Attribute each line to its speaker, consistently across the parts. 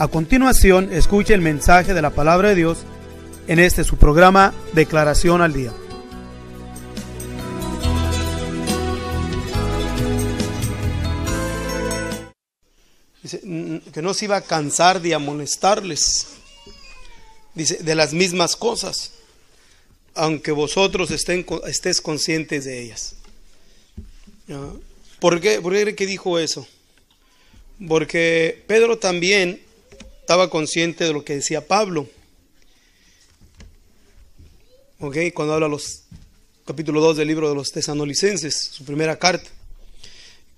Speaker 1: A continuación, escuche el mensaje de la palabra de Dios en este su programa Declaración al Día. Dice, mm, mm, que no se iba a cansar de amonestarles. Dice, de las mismas cosas, aunque vosotros estén, estés conscientes de ellas. ¿Por qué, ¿Por que dijo eso? Porque Pedro también estaba consciente de lo que decía Pablo. ¿Ok? Cuando habla los capítulo 2 del libro de los tesanolicenses, su primera carta.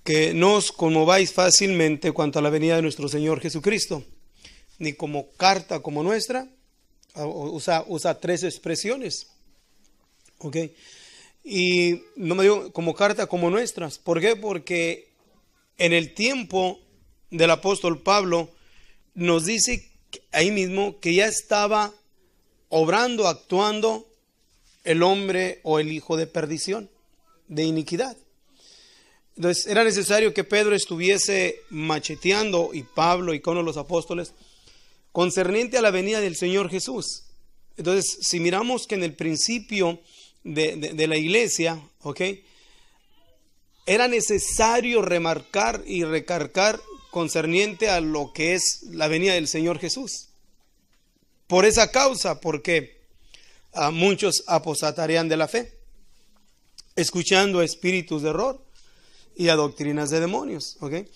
Speaker 1: Que no os conmováis fácilmente cuanto a la venida de nuestro Señor Jesucristo, ni como carta como nuestra, usa, usa tres expresiones. ¿Ok? Y no me digo como carta como nuestras. ¿Por qué? Porque en el tiempo del apóstol Pablo, nos dice ahí mismo que ya estaba obrando, actuando el hombre o el hijo de perdición, de iniquidad. Entonces era necesario que Pedro estuviese macheteando y Pablo y con los apóstoles concerniente a la venida del Señor Jesús. Entonces, si miramos que en el principio de, de, la iglesia, ¿ok? Era necesario remarcar y recargar concerniente a lo que es la venida del Señor Jesús. Por esa causa, porque a ah, muchos apostatarían de la fe, escuchando a espíritus de error y a doctrinas de demonios. ¿okay?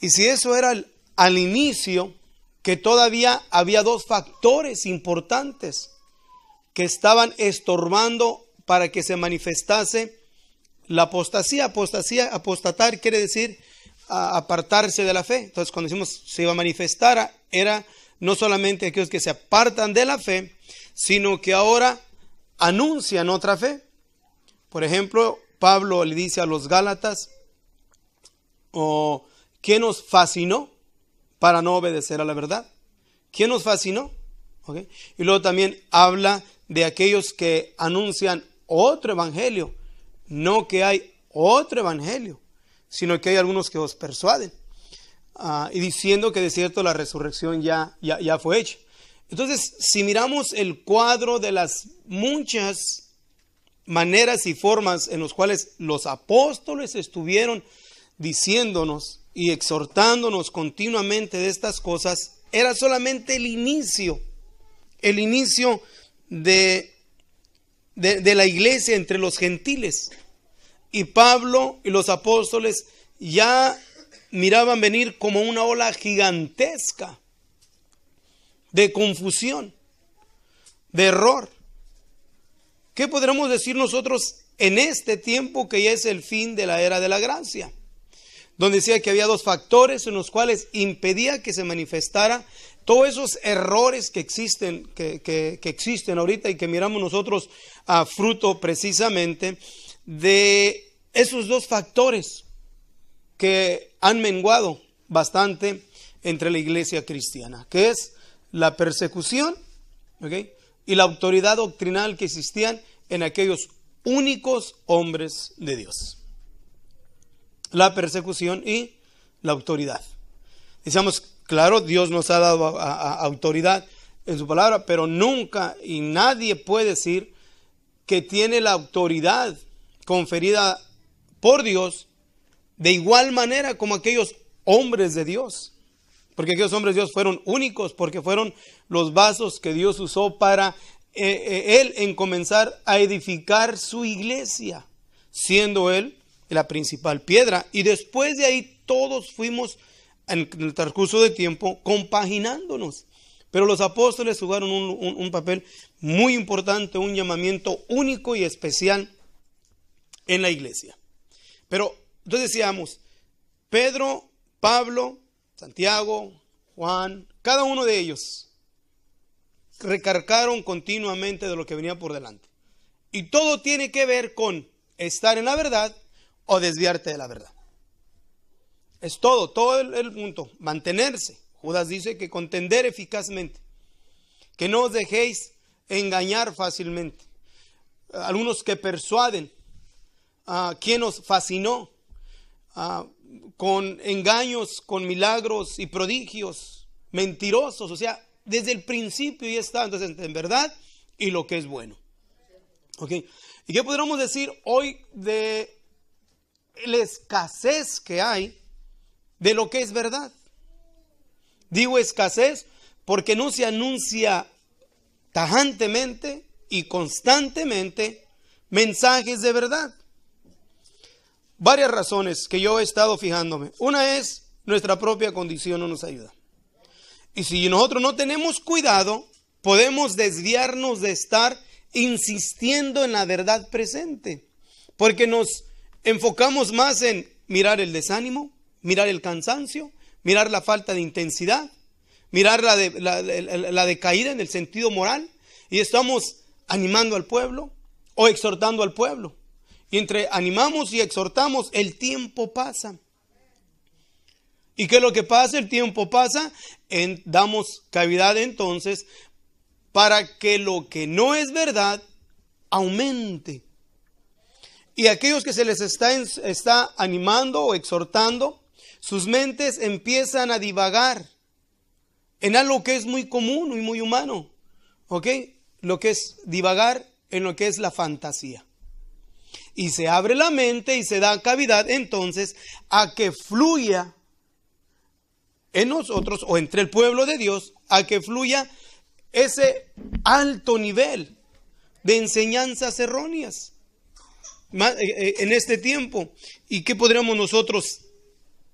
Speaker 1: Y si eso era al inicio, que todavía había dos factores importantes que estaban estorbando para que se manifestase la apostasía. Apostasía, apostatar quiere decir apartarse de la fe. Entonces, cuando decimos se iba a manifestar, era no solamente aquellos que se apartan de la fe, sino que ahora anuncian otra fe. Por ejemplo, Pablo le dice a los Gálatas, o oh, ¿qué nos fascinó para no obedecer a la verdad? ¿Qué nos fascinó? Y luego también habla de aquellos que anuncian otro evangelio, no que hay otro evangelio, sino que hay algunos que os persuaden, ah, y diciendo que de cierto la resurrección ya, ya, fue hecha. Entonces, si miramos el cuadro de las muchas maneras y formas en los cuales los apóstoles estuvieron diciéndonos y exhortándonos continuamente de estas cosas, era solamente el inicio, el inicio de, de la iglesia entre los gentiles y Pablo y los apóstoles ya miraban venir como una ola gigantesca de confusión, de error. ¿Qué podremos decir nosotros en este tiempo que ya es el fin de la era de la gracia? Donde decía que había dos factores en los cuales impedía que se manifestara todos esos errores que existen, que, que existen ahorita y que miramos nosotros a fruto precisamente de esos dos factores que han menguado bastante entre la iglesia cristiana, que es la persecución y la autoridad doctrinal que existían en aquellos únicos hombres de Dios. La persecución y la autoridad. Decíamos, claro, Dios nos ha dado autoridad en su palabra, pero nunca y nadie puede decir que tiene la autoridad conferida por Dios de igual manera como aquellos hombres de Dios. Porque aquellos hombres de Dios fueron únicos, porque fueron los vasos que Dios usó para eh, eh, él en comenzar a edificar su iglesia, siendo él la principal piedra. Y después de ahí todos fuimos en el transcurso de tiempo compaginándonos. Pero los apóstoles jugaron un, un papel muy importante, un llamamiento único y especial en la iglesia. Pero entonces decíamos, Pedro, Pablo, Santiago, Juan, cada uno de ellos recargaron continuamente de lo que venía por delante. Y todo tiene que ver con estar en la verdad o desviarte de la verdad. Es todo, todo el, punto, mantenerse. Judas dice que contender eficazmente, que no os dejéis engañar fácilmente. Algunos que persuaden, Ah, ¿Quién quien nos fascinó ah, con engaños, con milagros y prodigios, mentirosos, o sea, desde el principio ya está, entonces, en verdad y lo que es bueno. ¿Y qué podríamos decir hoy de la escasez que hay de lo que es verdad? Digo escasez porque no se anuncia tajantemente y constantemente mensajes de verdad varias razones que yo he estado fijándome. Una es nuestra propia condición no nos ayuda. Y si nosotros no tenemos cuidado, podemos desviarnos de estar insistiendo en la verdad presente, porque nos enfocamos más en mirar el desánimo, mirar el cansancio, mirar la falta de intensidad, mirar la, la decaída en el sentido moral, y estamos animando al pueblo o exhortando al pueblo. Y entre animamos y exhortamos, el tiempo pasa. ¿Y que lo que pasa? El tiempo pasa, en, damos cavidad entonces para que lo que no es verdad aumente. Y aquellos que se les está, está animando o exhortando, sus mentes empiezan a divagar en algo que es muy común y muy humano, ¿ok? Lo que es divagar en lo que es la fantasía y se abre la mente y se da cavidad entonces a que fluya en nosotros o entre el pueblo de Dios, a que fluya ese alto nivel de enseñanzas erróneas eh, eh, en este tiempo. ¿Y qué podríamos nosotros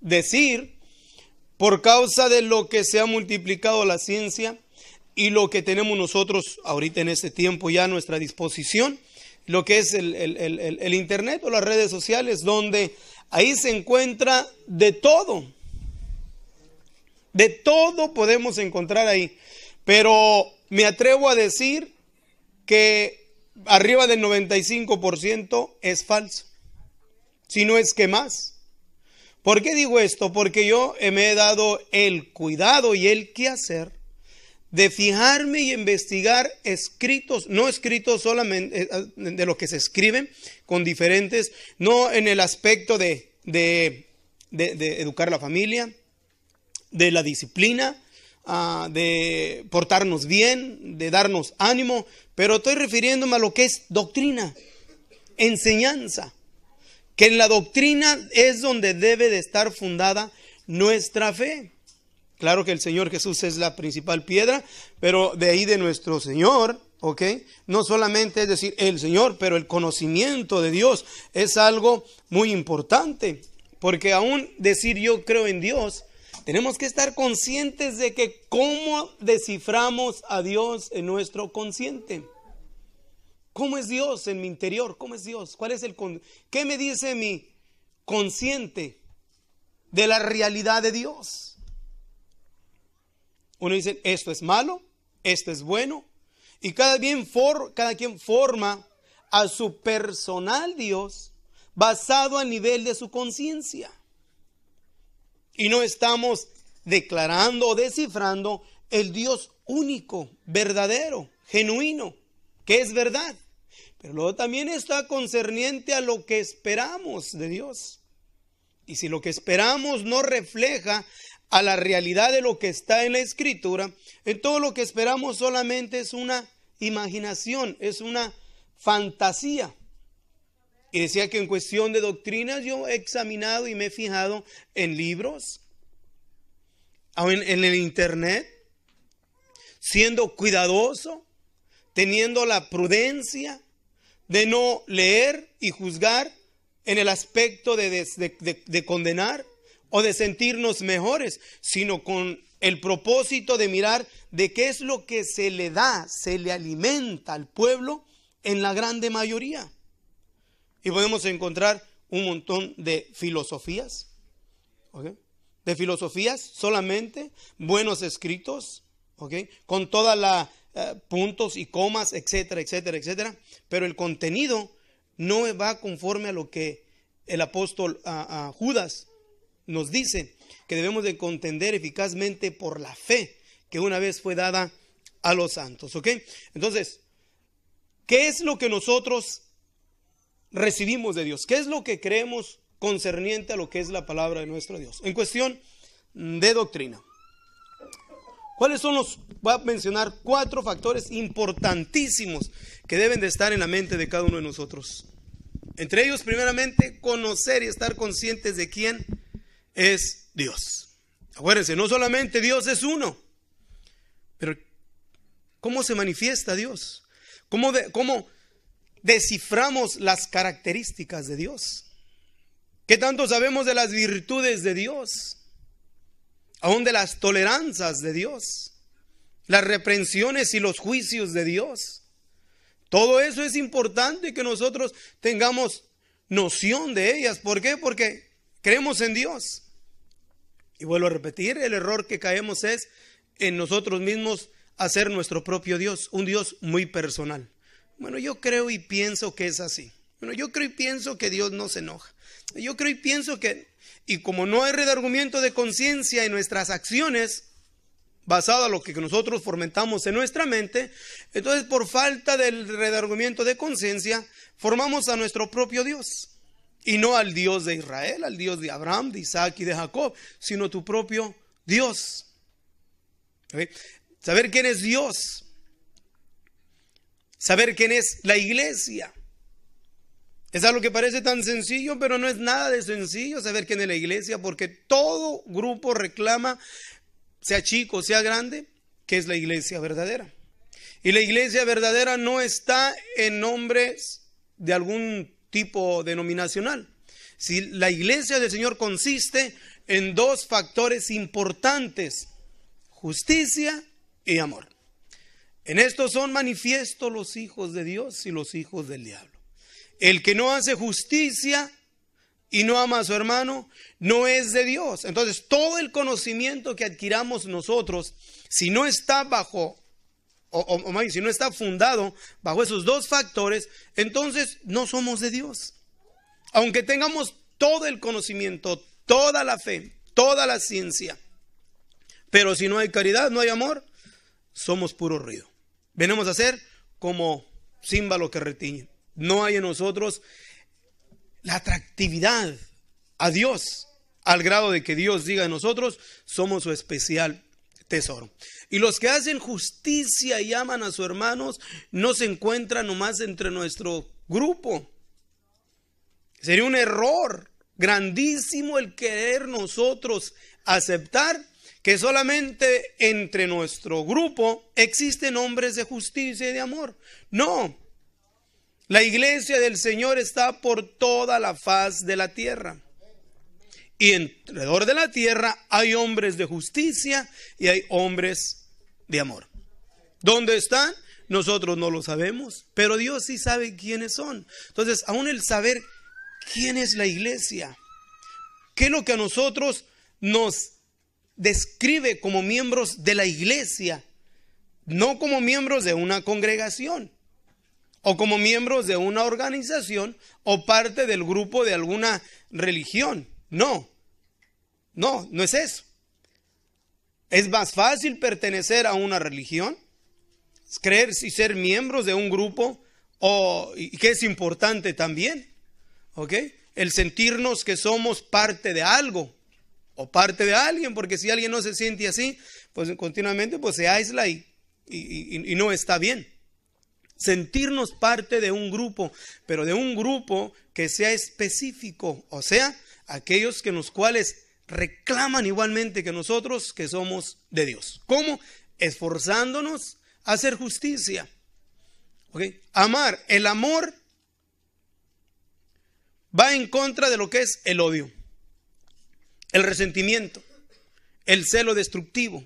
Speaker 1: decir por causa de lo que se ha multiplicado la ciencia y lo que tenemos nosotros ahorita en este tiempo ya a nuestra disposición? lo que es el, el, el, el Internet o las redes sociales, donde ahí se encuentra de todo. De todo podemos encontrar ahí. Pero me atrevo a decir que arriba del 95% es falso. Si no es que más. ¿Por qué digo esto? Porque yo me he dado el cuidado y el quehacer de fijarme y investigar escritos, no escritos solamente eh, de lo que se escriben, con diferentes, no en el aspecto de, de, de, educar la familia, de la disciplina, ah, de portarnos bien, de darnos ánimo, pero estoy refiriéndome a lo que es doctrina, enseñanza, que en la doctrina es donde debe de estar fundada nuestra fe. Claro que el Señor Jesús es la principal piedra, pero de ahí de nuestro Señor, ¿ok? No solamente es decir el Señor, pero el conocimiento de Dios es algo muy importante, porque aún decir yo creo en Dios, tenemos que estar conscientes de que cómo desciframos a Dios en nuestro consciente. ¿Cómo es Dios en mi interior? ¿Cómo es Dios? ¿Cuál es el qué me dice mi consciente de la realidad de Dios? Uno dice, esto es malo, esto es bueno. Y cada, bien for, cada quien forma a su personal Dios basado al nivel de su conciencia. Y no estamos declarando o descifrando el Dios único, verdadero, genuino, que es verdad. Pero luego también está concerniente a lo que esperamos de Dios. Y si lo que esperamos no refleja a la realidad de lo que está en la escritura, en todo lo que esperamos solamente es una imaginación, es una fantasía. Y decía que en cuestión de doctrinas yo he examinado y me he fijado en libros, en, el internet, siendo cuidadoso, teniendo la prudencia de no leer y juzgar en el aspecto de condenar o de sentirnos mejores, sino con el propósito de mirar de qué es lo que se le da, se le alimenta al pueblo en la grande mayoría. Y podemos encontrar un montón de filosofías, de filosofías solamente, buenos escritos, con toda los eh, puntos y comas, etcétera, etcétera, etcétera, pero el contenido no va conforme a lo que el apóstol Judas nos dice que debemos de contender eficazmente por la fe que una vez fue dada a los santos, ¿ok? Entonces, ¿qué es lo que nosotros recibimos de Dios? ¿Qué es lo que creemos concerniente a lo que es la palabra de nuestro Dios? En cuestión de doctrina. ¿Cuáles son los? Voy a mencionar cuatro factores importantísimos que deben de estar en la mente de cada uno de nosotros. Entre ellos, primeramente, conocer y estar conscientes de quién es Dios. Acuérdense, no solamente Dios es uno, pero ¿cómo se manifiesta Dios? ¿Cómo, cómo desciframos las características de Dios? ¿Qué tanto sabemos de las virtudes de Dios? Aún de las toleranzas de Dios, las reprensiones y los juicios de Dios. Todo eso es importante que nosotros tengamos noción de ellas. ¿Por qué? Porque creemos en Dios. Y vuelvo a repetir, el error que caemos es en nosotros mismos hacer nuestro propio Dios, un Dios muy personal. Bueno, yo creo y pienso que es así. Bueno, yo creo y pienso que Dios no se enoja. Yo creo y pienso que, y como no hay redargumento de conciencia en nuestras acciones, basado en lo que nosotros fomentamos en nuestra mente, entonces por falta del redargumento de conciencia, formamos a nuestro propio Dios. Y no al Dios de Israel, al Dios de Abraham, de Isaac y de Jacob, sino tu propio Dios. Saber quién es Dios. Saber quién es la iglesia. Es algo que parece tan sencillo, pero no es nada de sencillo saber quién es la iglesia, porque todo grupo reclama, sea chico, sea grande, que es la iglesia verdadera. Y la iglesia verdadera no está en nombres de algún tipo denominacional. Si la iglesia del Señor consiste en dos factores importantes, justicia y amor. En esto son manifiestos los hijos de Dios y los hijos del diablo. El que no hace justicia y no ama a su hermano, no es de Dios. Entonces, todo el conocimiento que adquiramos nosotros, si no está bajo o, si no está fundado bajo esos dos factores, entonces no somos de Dios. Aunque tengamos todo el conocimiento, toda la fe, toda la ciencia, pero si no hay caridad, no hay amor, somos puro ruido. Venimos a ser como símbolo que retiñe. No hay en nosotros la atractividad a Dios, al grado de que Dios diga de nosotros, somos su especial tesoro. Y los que hacen justicia y aman a sus hermanos no se encuentran nomás entre nuestro grupo. Sería un error grandísimo el querer nosotros aceptar que solamente entre nuestro grupo existen hombres de justicia y de amor. No, la iglesia del Señor está por toda la faz de la tierra. Y alrededor de la tierra hay hombres de justicia y hay hombres de amor. ¿Dónde están? Nosotros no lo sabemos, pero Dios sí sabe quiénes son. Entonces, aún el saber quién es la iglesia, qué es lo que a nosotros nos describe como miembros de la iglesia, no como miembros de una congregación o como miembros de una organización o parte del grupo de alguna religión. No, no, no es eso. Es más fácil pertenecer a una religión, creer y ser miembros de un grupo, o, y que es importante también, ¿ok? El sentirnos que somos parte de algo o parte de alguien, porque si alguien no se siente así, pues continuamente pues, se aísla y, no está bien. Sentirnos parte de un grupo, pero de un grupo que sea específico, o sea, aquellos que los cuales reclaman igualmente que nosotros que somos de Dios. ¿Cómo? Esforzándonos a hacer justicia. Amar. El amor va en contra de lo que es el odio, el resentimiento, el celo destructivo,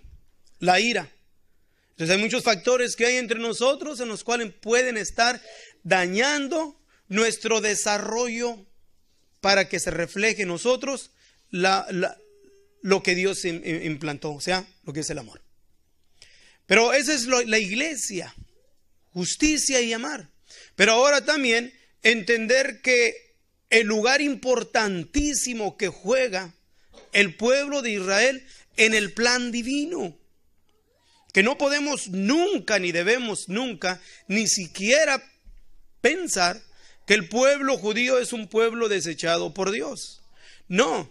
Speaker 1: la ira. Entonces hay muchos factores que hay entre nosotros en los cuales pueden estar dañando nuestro desarrollo para que se refleje en nosotros la, lo que Dios implantó, o sea, lo que es el amor. Pero esa es la iglesia, justicia y amar. Pero ahora también entender que el lugar importantísimo que juega el pueblo de Israel en el plan divino. Que no podemos nunca, ni debemos nunca, ni siquiera pensar que el pueblo judío es un pueblo desechado por Dios. No,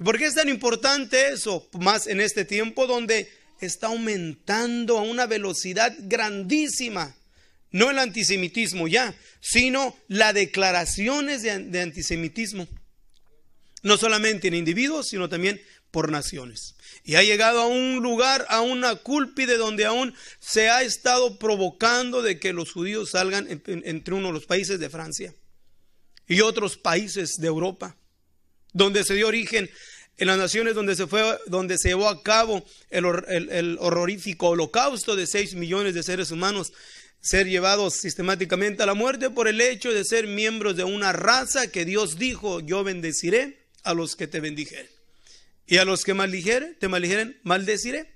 Speaker 1: ¿Y por qué es tan importante eso? Más en este tiempo donde está aumentando a una velocidad grandísima. No el antisemitismo ya, sino las declaraciones de, antisemitismo. No solamente en individuos, sino también por naciones. Y ha llegado a un lugar, a una cúlpide donde aún se ha estado provocando de que los judíos salgan entre uno de los países de Francia y otros países de Europa donde se dio origen en las naciones donde se, fue, donde se llevó a cabo el, el, horrorífico holocausto de 6 millones de seres humanos, ser llevados sistemáticamente a la muerte por el hecho de ser miembros de una raza que Dios dijo, yo bendeciré a los que te bendijeren. Y a los que maldijeren, te maldijeren, maldeciré.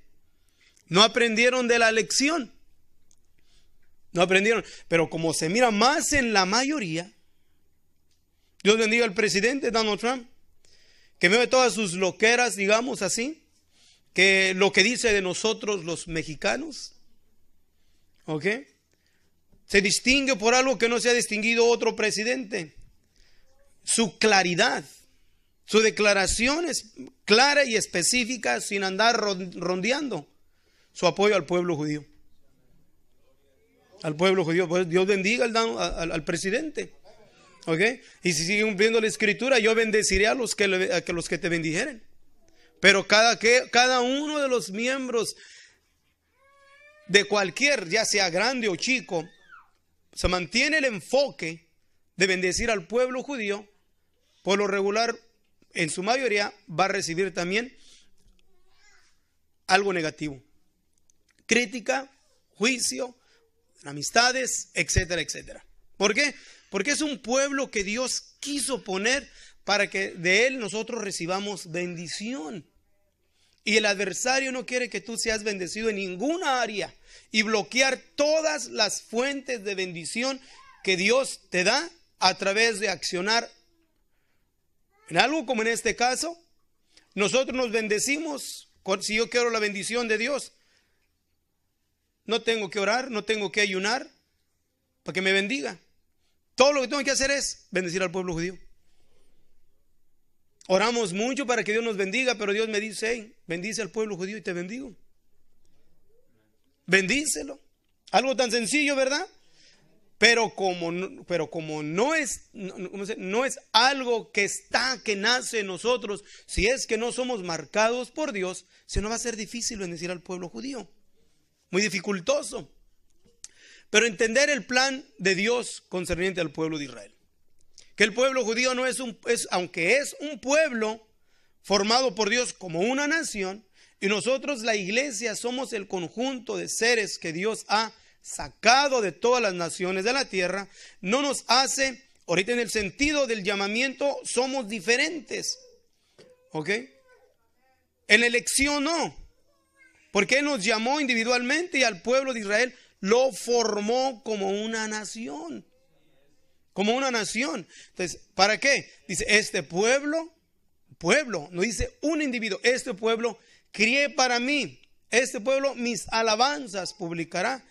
Speaker 1: No aprendieron de la lección. No aprendieron. Pero como se mira más en la mayoría, Dios bendiga al presidente Donald Trump que me ve todas sus loqueras, digamos así, que lo que dice de nosotros los mexicanos, ¿ok? Se distingue por algo que no se ha distinguido otro presidente, su claridad. Su declaración es clara y específica sin andar rondeando su apoyo al pueblo judío. Al pueblo judío. Pues Dios bendiga al presidente. ¿Ok? Y si siguen cumpliendo la escritura, yo bendeciré a los que, los que te bendijeren. Pero cada, que, cada uno de los miembros de cualquier, ya sea grande o chico, se mantiene el enfoque de bendecir al pueblo judío, por lo regular, en su mayoría, va a recibir también algo negativo. Crítica, juicio, amistades, etcétera, etcétera. ¿Por qué? Porque es un pueblo que Dios quiso poner para que de él nosotros recibamos bendición. Y el adversario no quiere que tú seas bendecido en ninguna área y bloquear todas las fuentes de bendición que Dios te da a través de accionar en algo como en este caso. Nosotros nos bendecimos, si yo quiero la bendición de Dios, no tengo que orar, no tengo que ayunar para que me bendiga. Todo lo que tengo que hacer es bendecir al pueblo judío. Oramos mucho para que Dios nos bendiga, pero Dios me dice, bendice al pueblo judío y te bendigo. Bendícelo. Algo tan sencillo, ¿verdad? Pero como, no, pero como no, es, no, es algo que está, que nace en nosotros, si es que no somos marcados por Dios, se nos va a ser difícil bendecir al pueblo judío. Muy dificultoso pero entender el plan de Dios concerniente al pueblo de Israel. Que el pueblo judío no es un, es, aunque es un pueblo formado por Dios como una nación, y nosotros la iglesia somos el conjunto de seres que Dios ha sacado de todas las naciones de la tierra, no nos hace, ahorita en el sentido del llamamiento, somos diferentes. ¿Ok? En elección no, porque Él nos llamó individualmente y al pueblo de Israel lo formó como una nación. Como una nación. Entonces, ¿para qué? Dice, este pueblo, pueblo, no dice un individuo, este pueblo crié para mí. Este pueblo mis alabanzas publicará.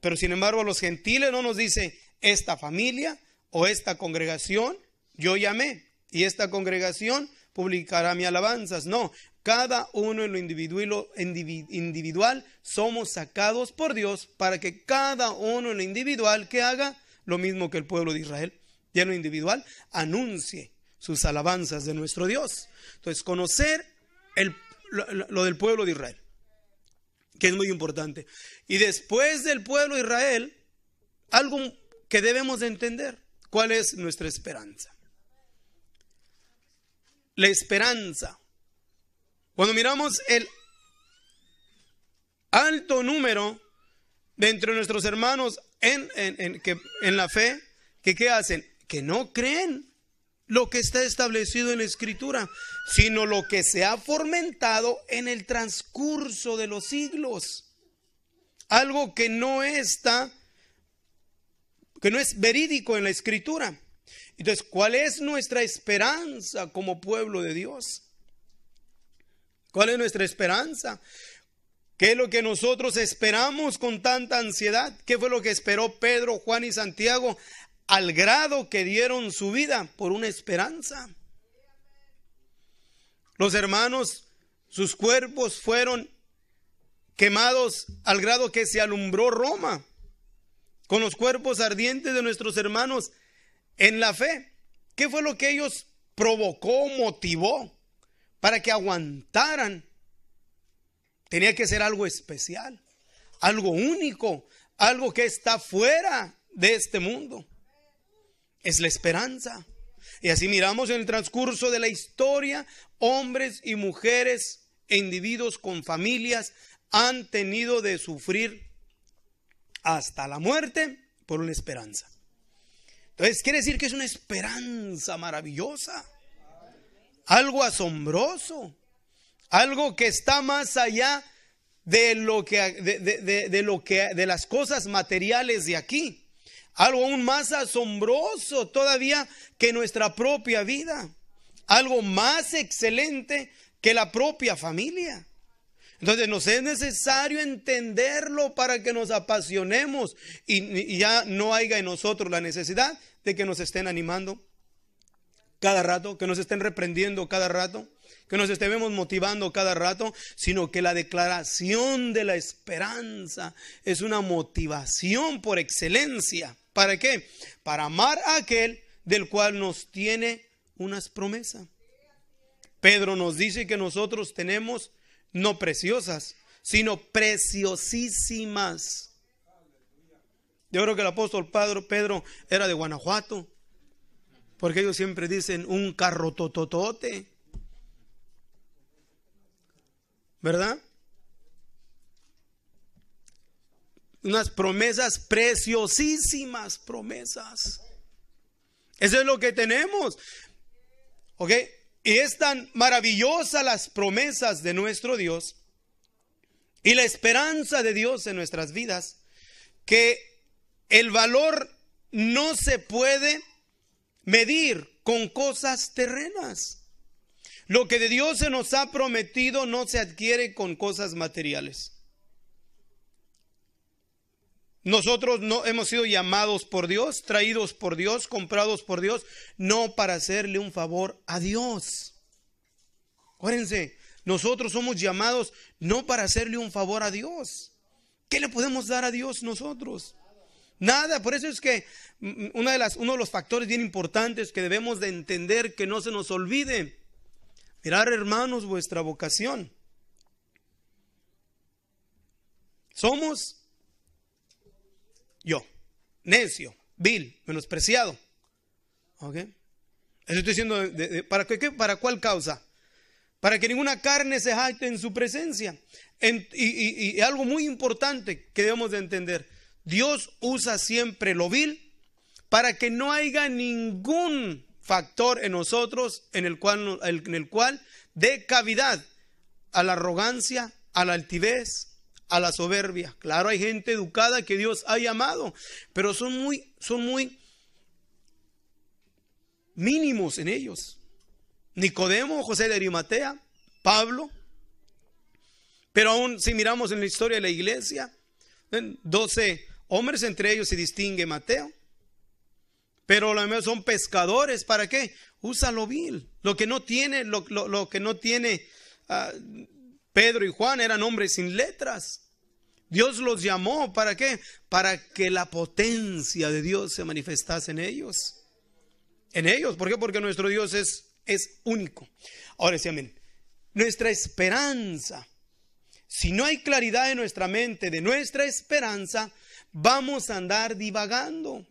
Speaker 1: Pero sin embargo, a los gentiles no nos dice esta familia o esta congregación, yo llamé y esta congregación publicará mis alabanzas. No, cada uno en lo individual somos sacados por Dios para que cada uno en lo individual que haga lo mismo que el pueblo de Israel. Y en lo individual anuncie sus alabanzas de nuestro Dios. Entonces, conocer lo, del pueblo de Israel, que es muy importante. Y después del pueblo de Israel, algo que debemos de entender, cuál es nuestra esperanza. La esperanza cuando miramos el alto número de entre nuestros hermanos en, que, en la fe, que qué hacen? Que no creen lo que está establecido en la escritura, sino lo que se ha fomentado en el transcurso de los siglos. Algo que no está, que no es verídico en la escritura. Entonces, ¿cuál es nuestra esperanza como pueblo de Dios? ¿Cuál es nuestra esperanza? ¿Qué es lo que nosotros esperamos con tanta ansiedad? ¿Qué fue lo que esperó Pedro, Juan y Santiago al grado que dieron su vida por una esperanza? Los hermanos, sus cuerpos fueron quemados al grado que se alumbró Roma con los cuerpos ardientes de nuestros hermanos en la fe. ¿Qué fue lo que ellos provocó, motivó? para que aguantaran, tenía que ser algo especial, algo único, algo que está fuera de este mundo. Es la esperanza. Y así miramos en el transcurso de la historia, hombres y mujeres, e individuos con familias, han tenido de sufrir hasta la muerte por una esperanza. Entonces, quiere decir que es una esperanza maravillosa algo asombroso, algo que está más allá de lo que de, lo que de las cosas materiales de aquí. Algo aún más asombroso todavía que nuestra propia vida. Algo más excelente que la propia familia. Entonces nos es necesario entenderlo para que nos apasionemos y ya no haya en nosotros la necesidad de que nos estén animando cada rato, que nos estén reprendiendo cada rato, que nos estemos motivando cada rato, sino que la declaración de la esperanza es una motivación por excelencia. ¿Para qué? Para amar a aquel del cual nos tiene unas promesas. Pedro nos dice que nosotros tenemos no preciosas, sino preciosísimas. Yo creo que el apóstol Pedro, Pedro era de Guanajuato, porque ellos siempre dicen un carro tototote. ¿Verdad? Unas promesas preciosísimas, promesas. Eso es lo que tenemos. ¿Ok? Y es tan maravillosa las promesas de nuestro Dios y la esperanza de Dios en nuestras vidas que el valor no se puede medir con cosas terrenas. Lo que de Dios se nos ha prometido no se adquiere con cosas materiales. Nosotros no hemos sido llamados por Dios, traídos por Dios, comprados por Dios, no para hacerle un favor a Dios. Acuérdense, nosotros somos llamados no para hacerle un favor a Dios. ¿Qué le podemos dar a Dios nosotros? Nada, por eso es que mm, mm, de las, uno de los factores bien importantes que debemos de entender, que no se nos olvide, mirar hermanos vuestra vocación. Somos yo, necio, vil, menospreciado. ¿Ok? Eso estoy diciendo, ¿para, ¿para cuál causa? Para que ninguna carne se jacte en su presencia. y, y algo muy importante que debemos de entender Dios usa siempre lo vil para que no haya ningún factor en nosotros en el cual, en el cual dé cavidad a la arrogancia, a la altivez, a la soberbia. Claro, hay gente educada que Dios ha llamado, pero son muy, son muy mínimos en ellos. Nicodemo, José de Arimatea, Pablo. Pero aún si miramos en la historia de la iglesia, 12 Hombres entre ellos se distingue Mateo. Pero los demás son pescadores. ¿Para qué? Usa lo vil. Lo que no tiene, lo, que no tiene ah, Pedro y Juan eran hombres sin letras. Dios los llamó. ¿Para qué? Para que la potencia de Dios se manifestase en ellos. En ellos. ¿Por qué? Porque nuestro Dios es, es único. Ahora sí, amén. Nuestra esperanza. Si no hay claridad en nuestra mente de nuestra esperanza, vamos a andar divagando.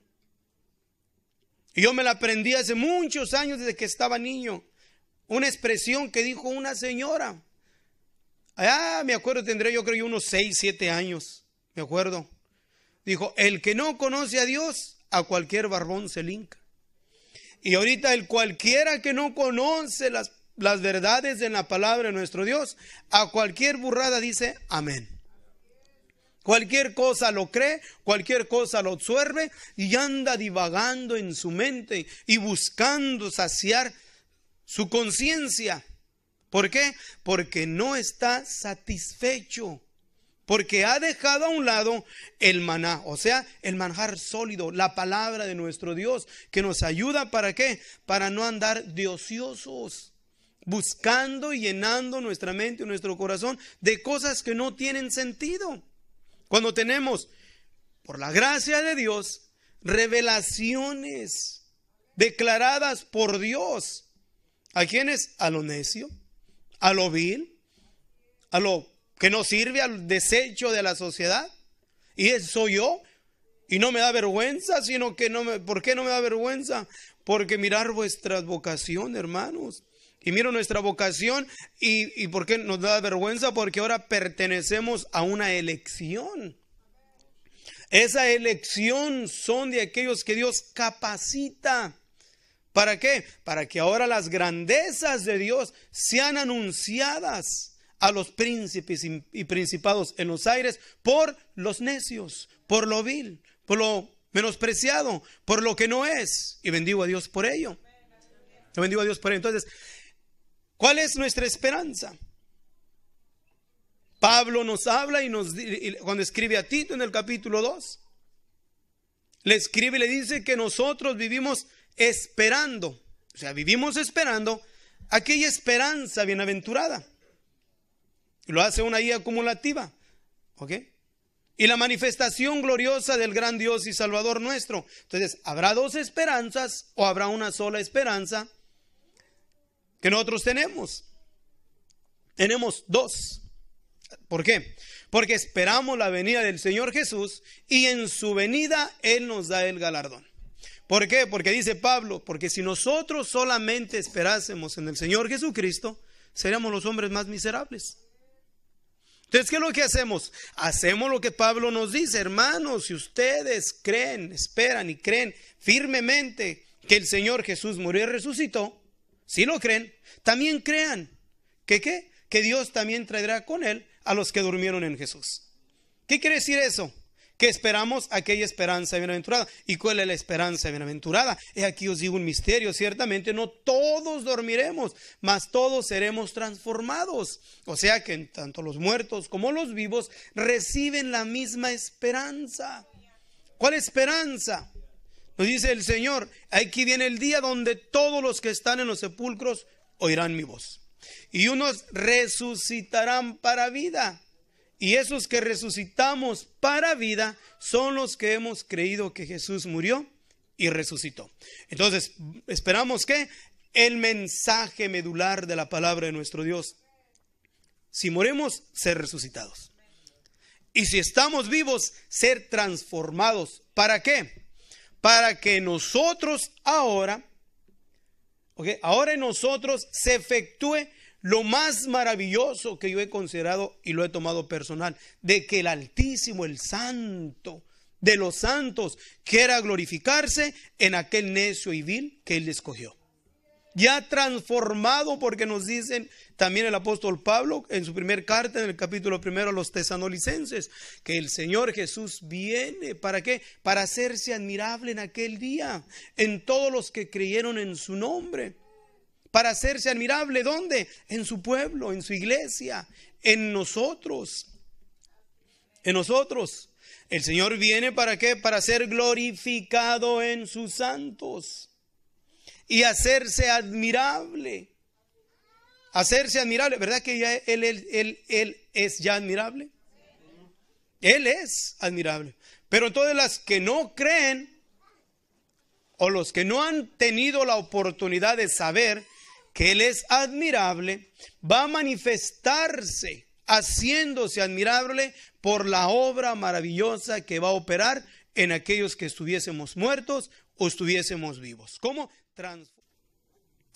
Speaker 1: Y yo me la aprendí hace muchos años desde que estaba niño. Una expresión que dijo una señora. Ah, me acuerdo, tendré yo creo unos 6, 7 años. Me acuerdo. Dijo, el que no conoce a Dios, a cualquier barbón se linca. Y ahorita el cualquiera que no conoce las, las verdades en la palabra de nuestro Dios, a cualquier burrada dice amén. Cualquier cosa lo cree, cualquier cosa lo absorbe y anda divagando en su mente y buscando saciar su conciencia. ¿Por qué? Porque no está satisfecho. Porque ha dejado a un lado el maná, o sea, el manjar sólido, la palabra de nuestro Dios, que nos ayuda para qué? Para no andar de ociosos buscando y llenando nuestra mente y nuestro corazón de cosas que no tienen sentido. Cuando tenemos, por la gracia de Dios, revelaciones declaradas por Dios. ¿A quienes A lo necio, a lo vil, a lo que no sirve, al desecho de la sociedad. Y eso yo. Y no me da vergüenza, sino que no me... ¿Por qué no me da vergüenza? Porque mirar vuestra vocación, hermanos. Y miro nuestra vocación y, y por qué nos da vergüenza, porque ahora pertenecemos a una elección. Esa elección son de aquellos que Dios capacita. ¿Para qué? Para que ahora las grandezas de Dios sean anunciadas a los príncipes y principados en los aires por los necios, por lo vil, por lo menospreciado, por lo que no es. Y bendigo a Dios por ello. bendigo a Dios por ello. Entonces, ¿Cuál es nuestra esperanza? Pablo nos habla y nos cuando escribe a Tito en el capítulo 2 le escribe y le dice que nosotros vivimos esperando, o sea, vivimos esperando aquella esperanza bienaventurada. Lo hace una guía acumulativa, ¿ok? Y la manifestación gloriosa del gran Dios y Salvador nuestro. Entonces, ¿habrá dos esperanzas o habrá una sola esperanza? que nosotros tenemos. Tenemos dos. ¿Por qué? Porque esperamos la venida del Señor Jesús y en su venida Él nos da el galardón. ¿Por qué? Porque dice Pablo, porque si nosotros solamente esperásemos en el Señor Jesucristo, seríamos los hombres más miserables. Entonces, ¿qué es lo que hacemos? Hacemos lo que Pablo nos dice, hermanos, si ustedes creen, esperan y creen firmemente que el Señor Jesús murió y resucitó, si lo creen, también crean que Que Dios también traerá con él a los que durmieron en Jesús. ¿Qué quiere decir eso? Que esperamos aquella esperanza bienaventurada. ¿Y cuál es la esperanza bienaventurada? He aquí os digo un misterio. Ciertamente no todos dormiremos, mas todos seremos transformados. O sea que tanto los muertos como los vivos reciben la misma esperanza. ¿Cuál esperanza? Nos dice el Señor, aquí viene el día donde todos los que están en los sepulcros oirán mi voz. Y unos resucitarán para vida. Y esos que resucitamos para vida son los que hemos creído que Jesús murió y resucitó. Entonces, esperamos que el mensaje medular de la palabra de nuestro Dios, si moremos, ser resucitados. Y si estamos vivos, ser transformados. ¿Para qué? para que nosotros ahora, okay, ahora en nosotros se efectúe lo más maravilloso que yo he considerado y lo he tomado personal, de que el Altísimo, el Santo de los santos, quiera glorificarse en aquel necio y vil que él escogió ya transformado, porque nos dicen también el apóstol Pablo en su primer carta, en el capítulo primero a los tesanolicenses, que el Señor Jesús viene, ¿para qué? Para hacerse admirable en aquel día, en todos los que creyeron en su nombre, para hacerse admirable, ¿dónde? En su pueblo, en su iglesia, en nosotros, en nosotros. El Señor viene para qué? Para ser glorificado en sus santos y hacerse admirable. Hacerse admirable. ¿Verdad que ya él, él es ya admirable? Él es admirable. Pero todas las que no creen o los que no han tenido la oportunidad de saber que Él es admirable, va a manifestarse haciéndose admirable por la obra maravillosa que va a operar en aquellos que estuviésemos muertos o estuviésemos vivos. ¿Cómo?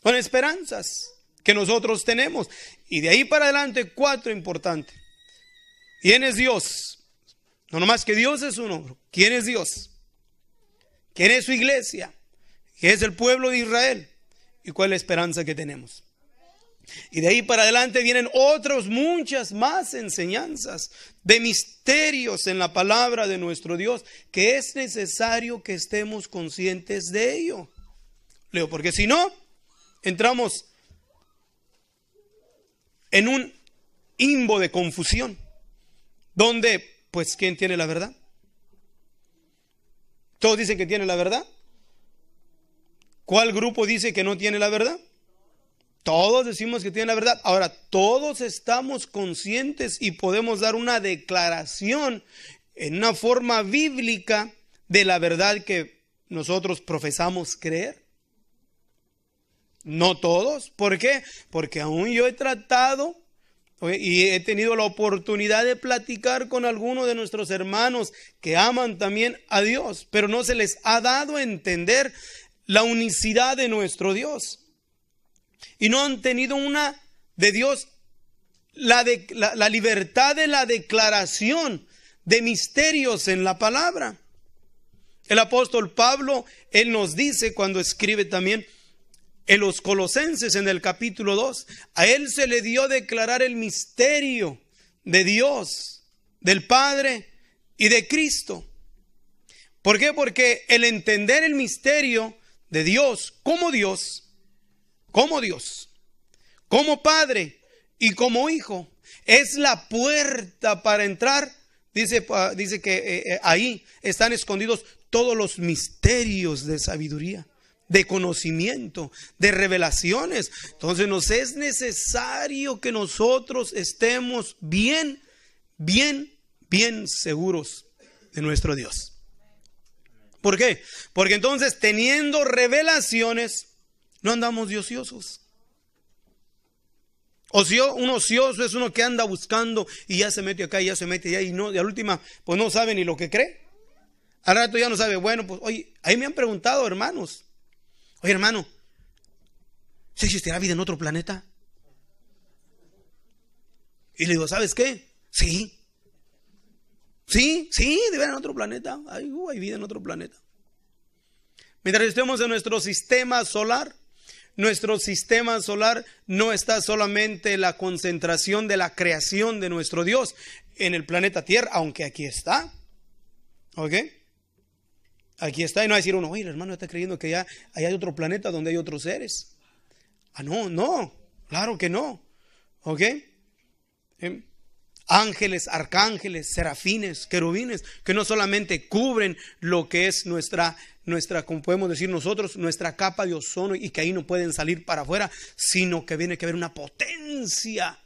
Speaker 1: con esperanzas que nosotros tenemos. Y de ahí para adelante, cuatro importantes. ¿Quién es Dios? No nomás que Dios es uno. ¿Quién es Dios? ¿Quién es su iglesia? ¿Quién es el pueblo de Israel? ¿Y cuál es la esperanza que tenemos? Y de ahí para adelante vienen otros muchas más enseñanzas de misterios en la palabra de nuestro Dios, que es necesario que estemos conscientes de ello leo, porque si no, entramos en un imbo de confusión, donde, pues, ¿quién tiene la verdad? ¿Todos dicen que tiene la verdad? ¿Cuál grupo dice que no tiene la verdad? Todos decimos que tiene la verdad. Ahora, todos estamos conscientes y podemos dar una declaración en una forma bíblica de la verdad que nosotros profesamos creer. No todos. ¿Por qué? Porque aún yo he tratado y he tenido la oportunidad de platicar con algunos de nuestros hermanos que aman también a Dios, pero no se les ha dado a entender la unicidad de nuestro Dios. Y no han tenido una de Dios, la, la, libertad de la declaración de misterios en la palabra. El apóstol Pablo, él nos dice cuando escribe también, en los Colosenses, en el capítulo 2, a él se le dio declarar el misterio de Dios, del Padre y de Cristo. ¿Por qué? Porque el entender el misterio de Dios como Dios, como Dios, como Padre y como Hijo, es la puerta para entrar. Dice, dice que eh, eh, ahí están escondidos todos los misterios de sabiduría de conocimiento, de revelaciones. Entonces nos es necesario que nosotros estemos bien, bien, bien seguros de nuestro Dios. ¿Por qué? Porque entonces teniendo revelaciones, no andamos de ociosos. Ocio, un ocioso es uno que anda buscando y ya se mete acá y ya se mete allá y no, y a la última, pues no sabe ni lo que cree. Al rato ya no sabe, bueno, pues oye, ahí me han preguntado, hermanos, Oye, hermano, ¿se existe existirá vida en otro planeta? Y le digo, ¿sabes qué? Sí. Sí, sí, de ver en otro planeta. Uh, hay vida en otro planeta. Mientras estemos en nuestro sistema solar, nuestro sistema solar no está solamente la concentración de la creación de nuestro Dios en el planeta Tierra, aunque aquí está. ¿Ok? Aquí está, y no decir uno, oye, el hermano está creyendo que ya allá hay otro planeta donde hay otros seres. Ah, no, no, claro que no. ¿Ok? Em, ángeles, arcángeles, serafines, querubines, que no solamente cubren lo que es nuestra, nuestra, como podemos decir nosotros, nuestra capa de ozono y que ahí no pueden salir para afuera, sino que viene que haber una potencia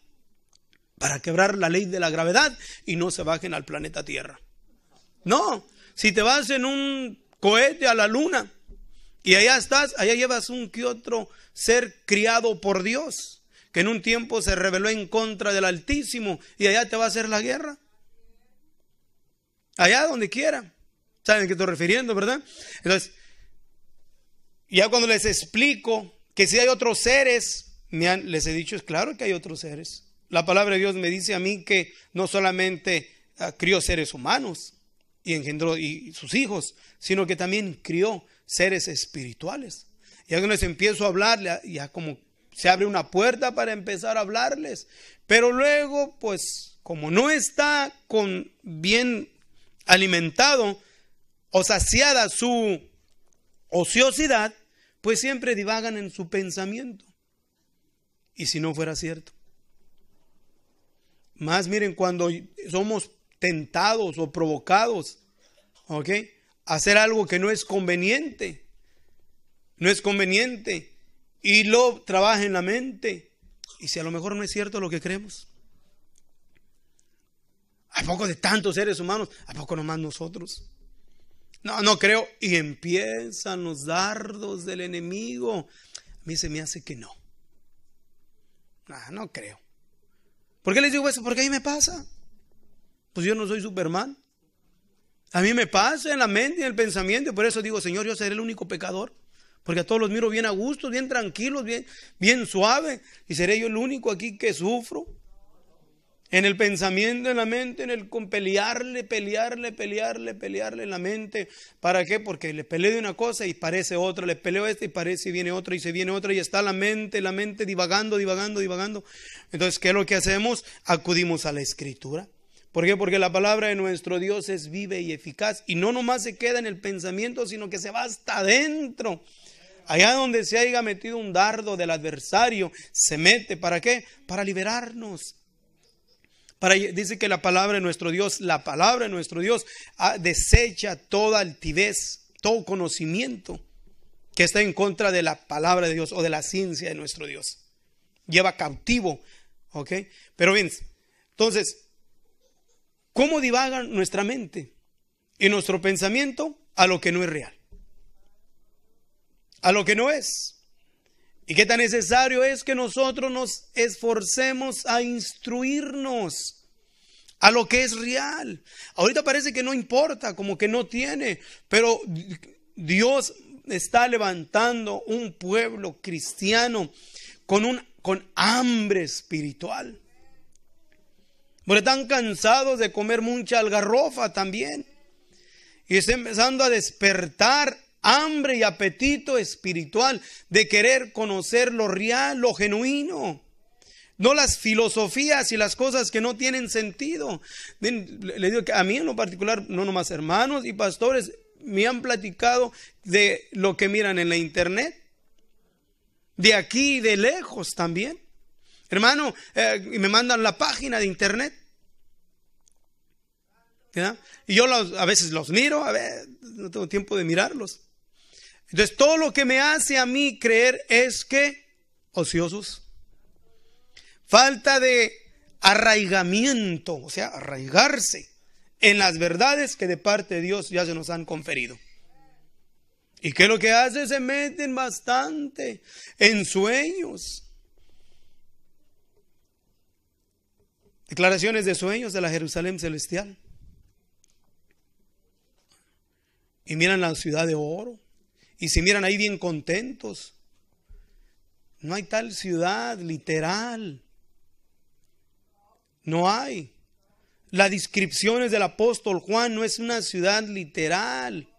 Speaker 1: para quebrar la ley de la gravedad y no se bajen al planeta Tierra. No, si te vas en un cohete a la luna. Y allá estás, allá llevas un que otro ser criado por Dios, que en un tiempo se rebeló en contra del Altísimo, y allá te va a hacer la guerra. Allá donde quiera. ¿Saben a qué estoy refiriendo, verdad? Entonces, ya cuando les explico que si hay otros seres, me han, les he dicho, es claro que hay otros seres. La palabra de Dios me dice a mí que no solamente ah, crió seres humanos, y engendró y sus hijos, sino que también crió seres espirituales. Ya que les empiezo a hablarle, ya como se abre una puerta para empezar a hablarles, pero luego, pues, como no está con bien alimentado o saciada su ociosidad, pues siempre divagan en su pensamiento. Y si no fuera cierto. Más miren, cuando somos tentados o provocados, ¿ok? hacer algo que no es conveniente, no es conveniente, y lo trabaja en la mente. Y si a lo mejor no es cierto lo que creemos, ¿a poco de tantos seres humanos? ¿A poco nomás nosotros? No, no creo. Y empiezan los dardos del enemigo. A mí se me hace que no. Ah, no creo. ¿Por qué les digo eso? Porque ahí me pasa. Pues yo no soy Superman. A mí me pasa en la mente y en el pensamiento, por eso digo, Señor, yo seré el único pecador. Porque a todos los miro bien a gusto, bien tranquilos, bien, bien suave. Y seré yo el único aquí que sufro. En el pensamiento, en la mente, en el pelearle, pelearle, pelearle, pelearle en la mente. ¿Para qué? Porque le peleo de una cosa y parece otra, le peleo esta y parece y viene otra y se viene otra y está la mente, la mente divagando, divagando, divagando. Entonces, ¿qué es lo que hacemos? Acudimos a la escritura. ¿Por qué? Porque la palabra de nuestro Dios es vive y eficaz y no nomás se queda en el pensamiento, sino que se va hasta adentro. Allá donde se haya metido un dardo del adversario, se mete. ¿Para qué? Para liberarnos. Para, dice que la palabra de nuestro Dios, la palabra de nuestro Dios ah, desecha toda altivez, todo conocimiento que está en contra de la palabra de Dios o de la ciencia de nuestro Dios. Lleva cautivo, ¿ok? Pero bien, entonces, ¿Cómo divaga nuestra mente y nuestro pensamiento a lo que no es real? A lo que no es. Y qué tan necesario es que nosotros nos esforcemos a instruirnos a lo que es real. Ahorita parece que no importa, como que no tiene, pero Dios está levantando un pueblo cristiano con, un, con hambre espiritual. Porque están cansados de comer mucha algarrofa también. Y está empezando a despertar hambre y apetito espiritual de querer conocer lo real, lo genuino. No las filosofías y las cosas que no tienen sentido. Le digo que a mí en lo particular, no nomás hermanos y pastores, me han platicado de lo que miran en la internet. De aquí y de lejos también. Hermano, eh, y me mandan la página de internet. Y yo a veces los miro, a ver, no tengo tiempo de mirarlos. Entonces, todo lo que me hace a mí creer es que ociosos, falta de arraigamiento, o sea, arraigarse en las verdades que de parte de Dios ya se nos han conferido. ¿Y que lo que hace? Se meten bastante en sueños, Declaraciones de sueños de la Jerusalén celestial. Y miran la ciudad de oro. Y se miran ahí bien contentos. No hay tal ciudad literal. No hay. Las descripciones del apóstol Juan no es una ciudad literal.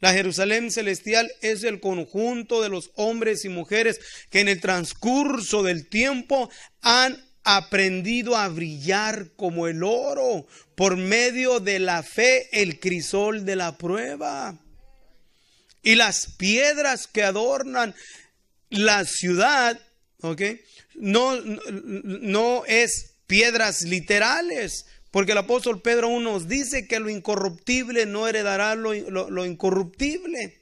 Speaker 1: La Jerusalén celestial es el conjunto de los hombres y mujeres que en el transcurso del tiempo han aprendido a brillar como el oro por medio de la fe, el crisol de la prueba. Y las piedras que adornan la ciudad, ¿ok? No, no es piedras literales, porque el apóstol Pedro 1 nos dice que lo incorruptible no heredará lo incorruptible.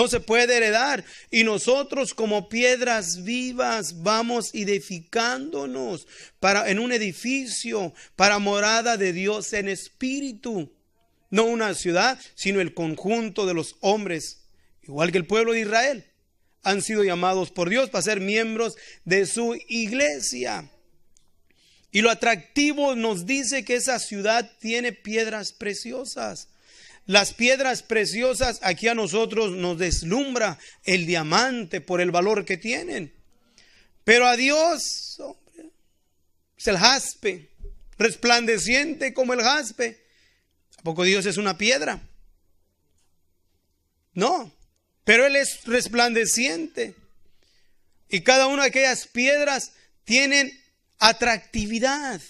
Speaker 1: No se puede heredar. Y nosotros como piedras vivas vamos edificándonos para, en un edificio para morada de Dios en espíritu. No una ciudad, sino el conjunto de los hombres, igual que el pueblo de Israel. Han sido llamados por Dios para ser miembros de su iglesia. Y lo atractivo nos dice que esa ciudad tiene piedras preciosas las piedras preciosas aquí a nosotros nos deslumbra el diamante por el valor que tienen. Pero a Dios hombre, es el jaspe, resplandeciente como el jaspe. ¿A poco Dios es una piedra? No, pero Él es resplandeciente. Y cada una de aquellas piedras tienen atractividad.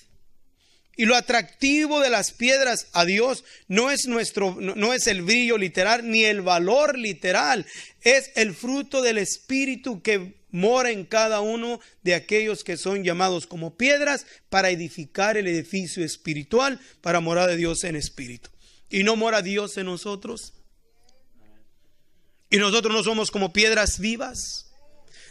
Speaker 1: Y lo atractivo de las piedras a Dios no es nuestro no, es el brillo literal ni el valor literal, es el fruto del espíritu que mora en cada uno de aquellos que son llamados como piedras para edificar el edificio espiritual para morar de Dios en espíritu. ¿Y no mora Dios en nosotros? ¿Y nosotros no somos como piedras vivas?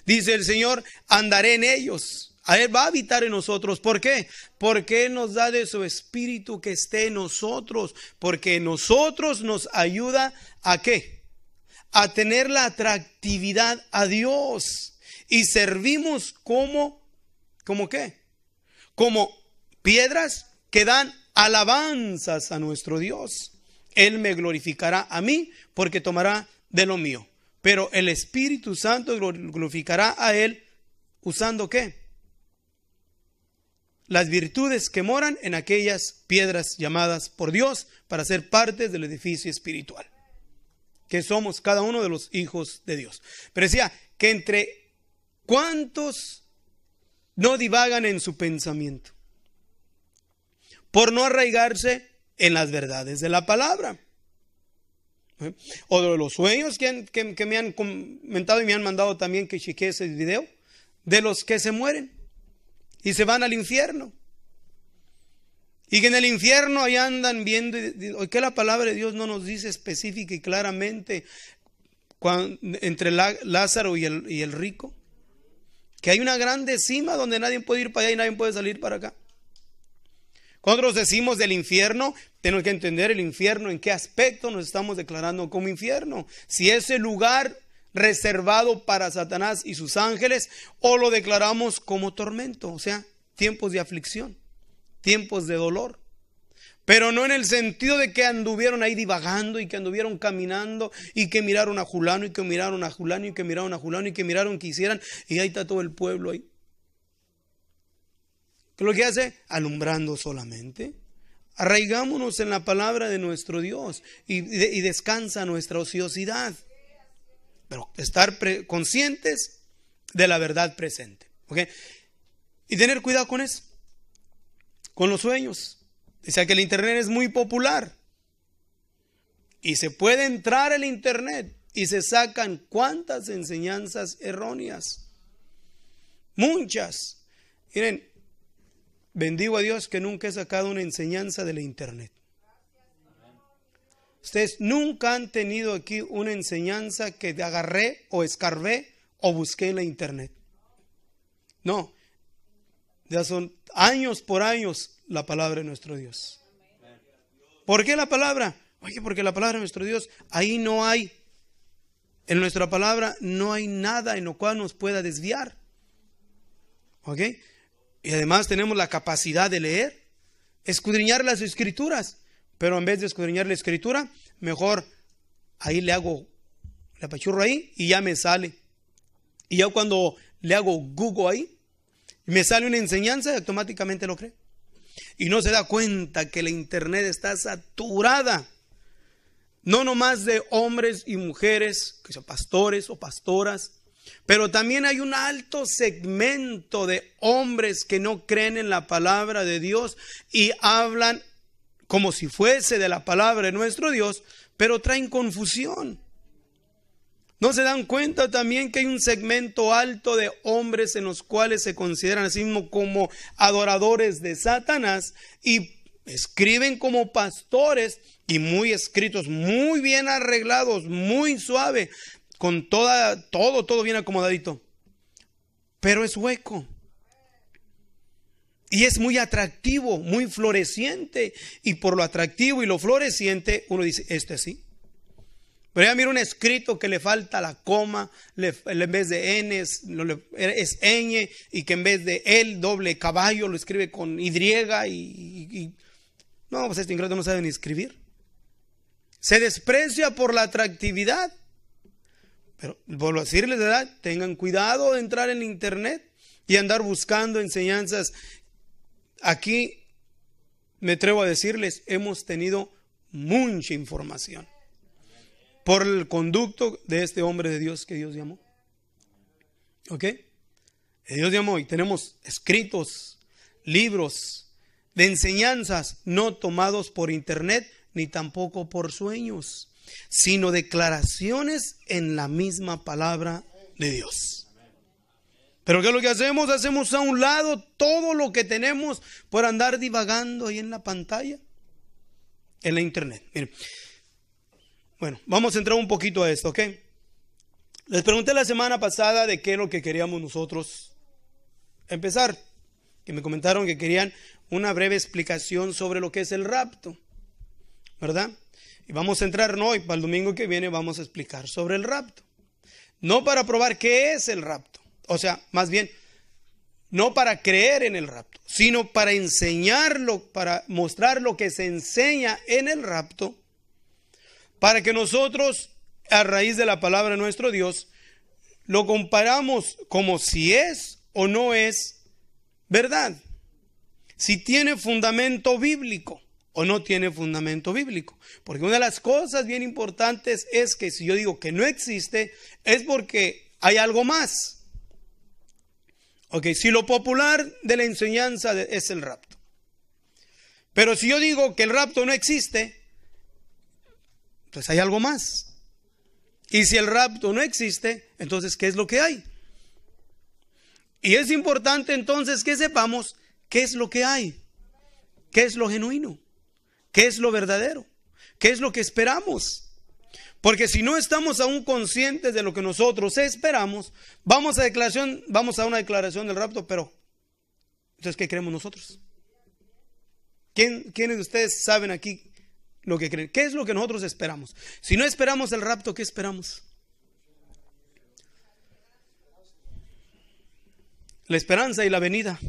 Speaker 1: Dice el Señor, andaré en ellos a Él va a habitar en nosotros. ¿Por qué? Porque nos da de su espíritu que esté en nosotros. Porque nosotros nos ayuda a qué? A tener la atractividad a Dios. Y servimos como, ¿como qué? Como piedras que dan alabanzas a nuestro Dios. Él me glorificará a mí porque tomará de lo mío. Pero el Espíritu Santo glorificará a Él usando qué? las virtudes que moran en aquellas piedras llamadas por Dios para ser parte del edificio espiritual, que somos cada uno de los hijos de Dios. Pero decía que entre cuántos no divagan en su pensamiento por no arraigarse en las verdades de la palabra. ¿eh? O de los sueños que, me han comentado y me han mandado también que chequee ese video, de los que se mueren y se van al infierno. Y que en el infierno ahí andan viendo, y que la palabra de Dios no nos dice específica y claramente entre Lázaro y el, y el rico. Que hay una grande cima donde nadie puede ir para allá y nadie puede salir para acá. Cuando nos decimos del infierno, tenemos que entender el infierno, en qué aspecto nos estamos declarando como infierno. Si ese lugar reservado para Satanás y sus ángeles, o lo declaramos como tormento, o sea, tiempos de aflicción, tiempos de dolor. Pero no en el sentido de que anduvieron ahí divagando y que anduvieron caminando y que miraron a Julano y que miraron a Julano y que miraron a Julano y que miraron que hicieran y ahí está todo el pueblo ahí. ¿Qué lo que hace? Alumbrando solamente. Arraigámonos en la palabra de nuestro Dios y, y descansa nuestra ociosidad pero estar conscientes de la verdad presente. Y tener cuidado con eso, con los sueños. Dice que el Internet es muy popular y se puede entrar al Internet y se sacan cuántas enseñanzas erróneas. Muchas. Miren, bendigo a Dios que nunca he sacado una enseñanza del Internet. Ustedes nunca han tenido aquí una enseñanza que agarré o escarbé o busqué en la internet. No, ya son años por años la palabra de nuestro Dios. ¿Por qué la palabra? Oye, porque la palabra de nuestro Dios, ahí no hay, en nuestra palabra no hay nada en lo cual nos pueda desviar. ¿Ok? Y además tenemos la capacidad de leer, escudriñar las escrituras. Pero en vez de escudriñar la escritura, mejor ahí le hago, la apachurro ahí y ya me sale. Y ya cuando le hago Google ahí, me sale una enseñanza y automáticamente lo cree. Y no se da cuenta que la internet está saturada. No nomás de hombres y mujeres, que son pastores o pastoras, pero también hay un alto segmento de hombres que no creen en la palabra de Dios y hablan como si fuese de la palabra de nuestro Dios, pero traen confusión. No se dan cuenta también que hay un segmento alto de hombres en los cuales se consideran a sí como adoradores de Satanás y escriben como pastores y muy escritos, muy bien arreglados, muy suave, con toda, todo, todo bien acomodadito. Pero es hueco. Y es muy atractivo, muy floreciente. Y por lo atractivo y lo floreciente, uno dice, este sí. Pero ya mira un escrito que le falta la coma, le, en vez de N es, ñ, y que en vez de el doble caballo lo escribe con Y. y, no, pues este ingrato no sabe ni escribir. Se desprecia por la atractividad. Pero vuelvo a decirles, ¿verdad? Tengan cuidado de entrar en internet y andar buscando enseñanzas Aquí me atrevo a decirles, hemos tenido mucha información por el conducto de este hombre de Dios que Dios llamó. ¿Ok? Dios llamó y tenemos escritos, libros de enseñanzas no tomados por internet ni tampoco por sueños, sino declaraciones en la misma palabra de Dios. Pero ¿qué es lo que hacemos? Hacemos a un lado todo lo que tenemos por andar divagando ahí en la pantalla, en la internet. Miren. Bueno, vamos a entrar un poquito a esto, ¿ok? Les pregunté la semana pasada de qué es lo que queríamos nosotros empezar. Que me comentaron que querían una breve explicación sobre lo que es el rapto, ¿verdad? Y vamos a entrar hoy, para el domingo que viene vamos a explicar sobre el rapto. No para probar qué es el rapto o sea, más bien, no para creer en el rapto, sino para enseñarlo, para mostrar lo que se enseña en el rapto, para que nosotros, a raíz de la palabra de nuestro Dios, lo comparamos como si es o no es verdad, si tiene fundamento bíblico o no tiene fundamento bíblico. Porque una de las cosas bien importantes es que si yo digo que no existe, es porque hay algo más. Ok, si lo popular de la enseñanza es el rapto. Pero si yo digo que el rapto no existe, pues hay algo más. Y si el rapto no existe, entonces, ¿qué es lo que hay? Y es importante entonces que sepamos qué es lo que hay, qué es lo genuino, qué es lo verdadero, qué es lo que esperamos. Porque si no estamos aún conscientes de lo que nosotros esperamos, vamos a, declaración, vamos a una declaración del rapto, pero entonces, ¿qué creemos nosotros? ¿Quiénes de ustedes saben aquí lo que creen? ¿Qué es lo que nosotros esperamos? Si no esperamos el rapto, ¿qué esperamos? La esperanza y la venida.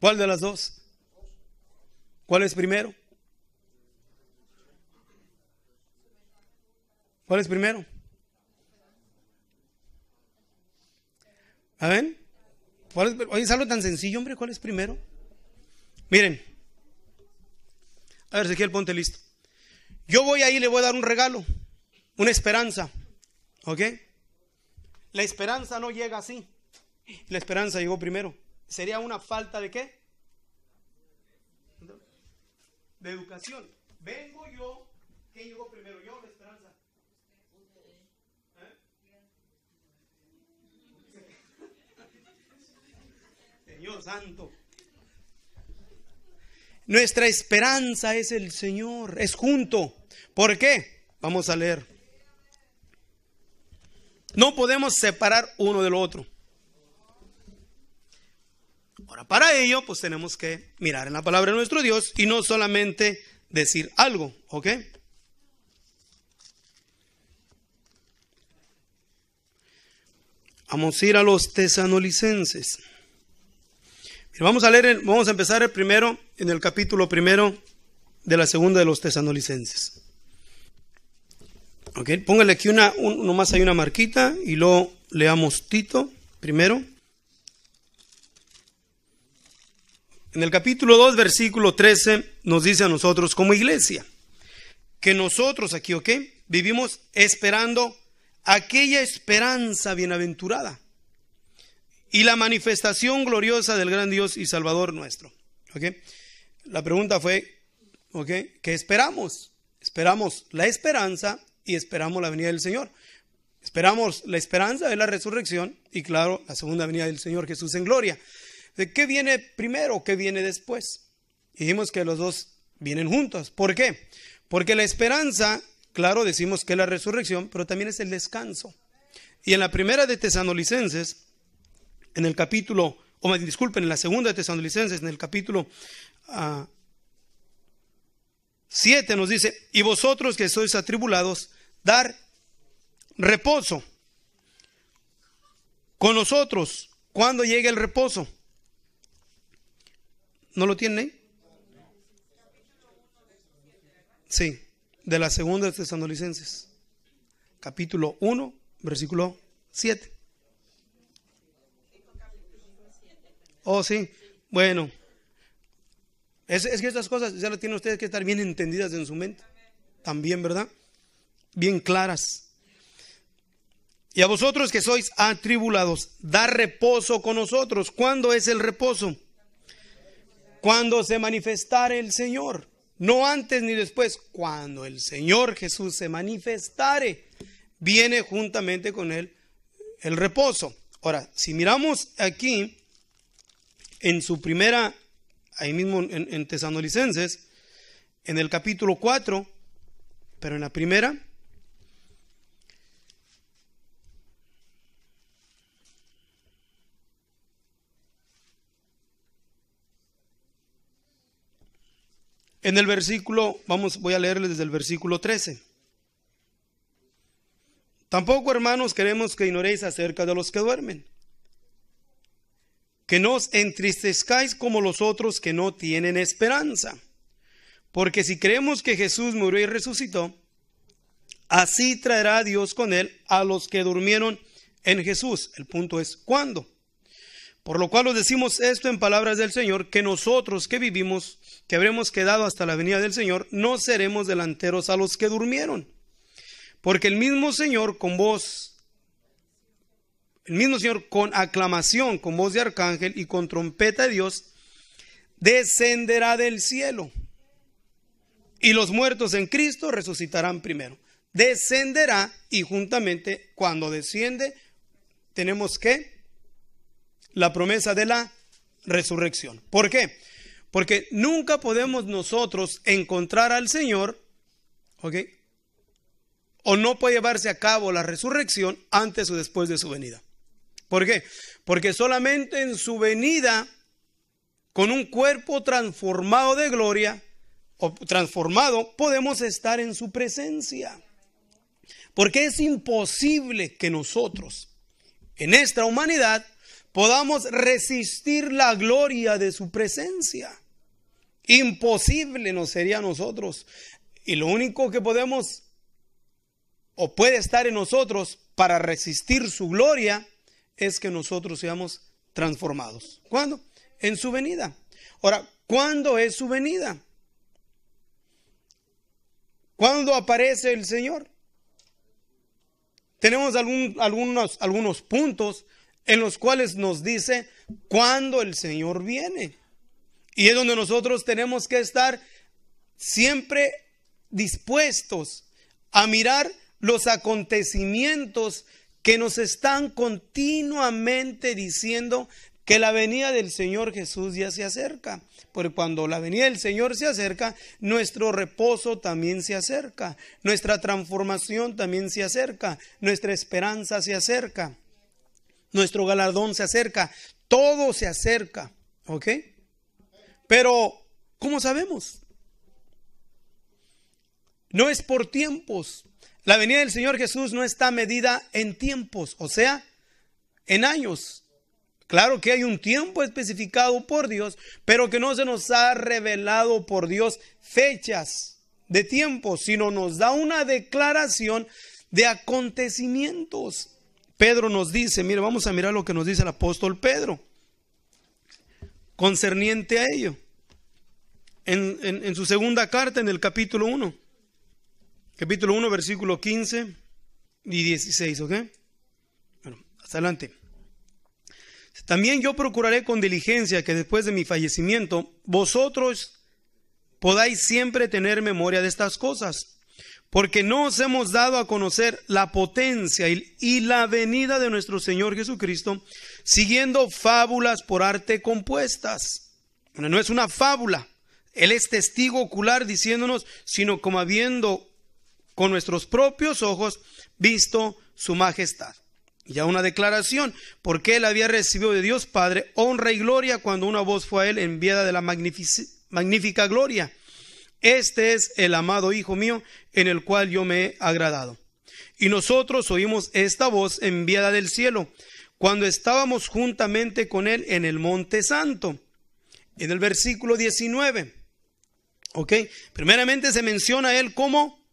Speaker 1: ¿Cuál de las dos? ¿Cuál es primero? ¿Cuál es primero? A ¿Cuál es, oye, es algo tan sencillo, hombre. ¿Cuál es primero? Miren. A ver, Ezequiel, ponte listo. Yo voy ahí y le voy a dar un regalo, una esperanza. ¿Ok? La esperanza no llega así. La esperanza llegó primero. ¿Sería una falta de qué? De educación. Vengo yo, ¿qué llegó primero? Yo, Dios santo. Nuestra esperanza es el Señor, es junto. ¿Por qué? Vamos a leer. No podemos separar uno del otro. Ahora, para ello, pues tenemos que mirar en la palabra de nuestro Dios y no solamente decir algo, ¿ok? Vamos a ir a los tesanolicenses. Vamos a leer, vamos a empezar el primero, en el capítulo primero de la segunda de los tesanolicenses. Ok, póngale aquí una, no más hay una marquita y luego leamos Tito primero. En el capítulo 2, versículo 13, nos dice a nosotros como iglesia que nosotros aquí, ok, vivimos esperando aquella esperanza bienaventurada y la manifestación gloriosa del gran Dios y Salvador nuestro. ¿ok? La pregunta fue, ¿ok? ¿qué esperamos? Esperamos la esperanza y esperamos la venida del Señor. Esperamos la esperanza de la resurrección y claro, la segunda venida del Señor Jesús en gloria. ¿De qué viene primero? ¿Qué viene después? Dijimos que los dos vienen juntos. ¿Por qué? Porque la esperanza, claro, decimos que es la resurrección, pero también es el descanso. Y en la primera de Tesanolicenses, en el capítulo, o me disculpen, en la segunda de Tesalonicenses, en el capítulo ah, siete 7 nos dice, y vosotros que sois atribulados, dar reposo con nosotros cuando llegue el reposo. ¿No lo tienen Sí, de la segunda de Tesalonicenses, capítulo 1, versículo 7. Oh, sí. Bueno. Es, que estas cosas ya las tienen ustedes que estar bien entendidas en su mente. También, ¿verdad? Bien claras. Y a vosotros que sois atribulados, da reposo con nosotros. ¿Cuándo es el reposo? Cuando se manifestare el Señor. No antes ni después. Cuando el Señor Jesús se manifestare, viene juntamente con él el reposo. Ahora, si miramos aquí, en su primera, ahí mismo en, en el capítulo 4, pero en la primera, En el versículo, vamos, voy a leerles desde el versículo 13. Tampoco, hermanos, queremos que ignoréis acerca de los que duermen que nos entristezcáis como los otros que no tienen esperanza. Porque si creemos que Jesús murió y resucitó, así traerá Dios con él a los que durmieron en Jesús. El punto es cuándo. Por lo cual os decimos esto en palabras del Señor, que nosotros que vivimos, que habremos quedado hasta la venida del Señor, no seremos delanteros a los que durmieron. Porque el mismo Señor con vos el mismo Señor con aclamación, con voz de arcángel y con trompeta de Dios, descenderá del cielo. Y los muertos en Cristo resucitarán primero. Descenderá y juntamente cuando desciende tenemos que la promesa de la resurrección. ¿Por qué? Porque nunca podemos nosotros encontrar al Señor, ¿ok? O no puede llevarse a cabo la resurrección antes o después de su venida. ¿Por qué? Porque solamente en su venida, con un cuerpo transformado de gloria, o transformado, podemos estar en su presencia. Porque es imposible que nosotros, en esta humanidad, podamos resistir la gloria de su presencia. Imposible nos sería a nosotros. Y lo único que podemos o puede estar en nosotros para resistir su gloria es que nosotros seamos transformados. ¿Cuándo? En su venida. Ahora, ¿cuándo es su venida? ¿Cuándo aparece el Señor? Tenemos algún, algunos, algunos puntos en los cuales nos dice cuándo el Señor viene. Y es donde nosotros tenemos que estar siempre dispuestos a mirar los acontecimientos que nos están continuamente diciendo que la venida del Señor Jesús ya se acerca. Porque cuando la venida del Señor se acerca, nuestro reposo también se acerca, nuestra transformación también se acerca, nuestra esperanza se acerca, nuestro galardón se acerca, todo se acerca. ¿Ok? Pero, ¿cómo sabemos? No es por tiempos, la venida del Señor Jesús no está medida en tiempos, o sea, en años. Claro que hay un tiempo especificado por Dios, pero que no se nos ha revelado por Dios fechas de tiempo, sino nos da una declaración de acontecimientos. Pedro nos dice, mire, vamos a mirar lo que nos dice el apóstol Pedro concerniente a ello. En, en su segunda carta, en el capítulo 1 capítulo 1, versículo 15 y 16, ¿ok? Bueno, hasta adelante. También yo procuraré con diligencia que después de mi fallecimiento vosotros podáis siempre tener memoria de estas cosas, porque no os hemos dado a conocer la potencia y la venida de nuestro Señor Jesucristo, siguiendo fábulas por arte compuestas. Bueno, no es una fábula, Él es testigo ocular diciéndonos, sino como habiendo con nuestros propios ojos visto su majestad. Ya una declaración, porque él había recibido de Dios Padre honra y gloria cuando una voz fue a él enviada de la magnífica gloria. Este es el amado Hijo mío en el cual yo me he agradado. Y nosotros oímos esta voz enviada del cielo cuando estábamos juntamente con él en el Monte Santo. En el versículo 19. ¿Ok? Primeramente se menciona a él como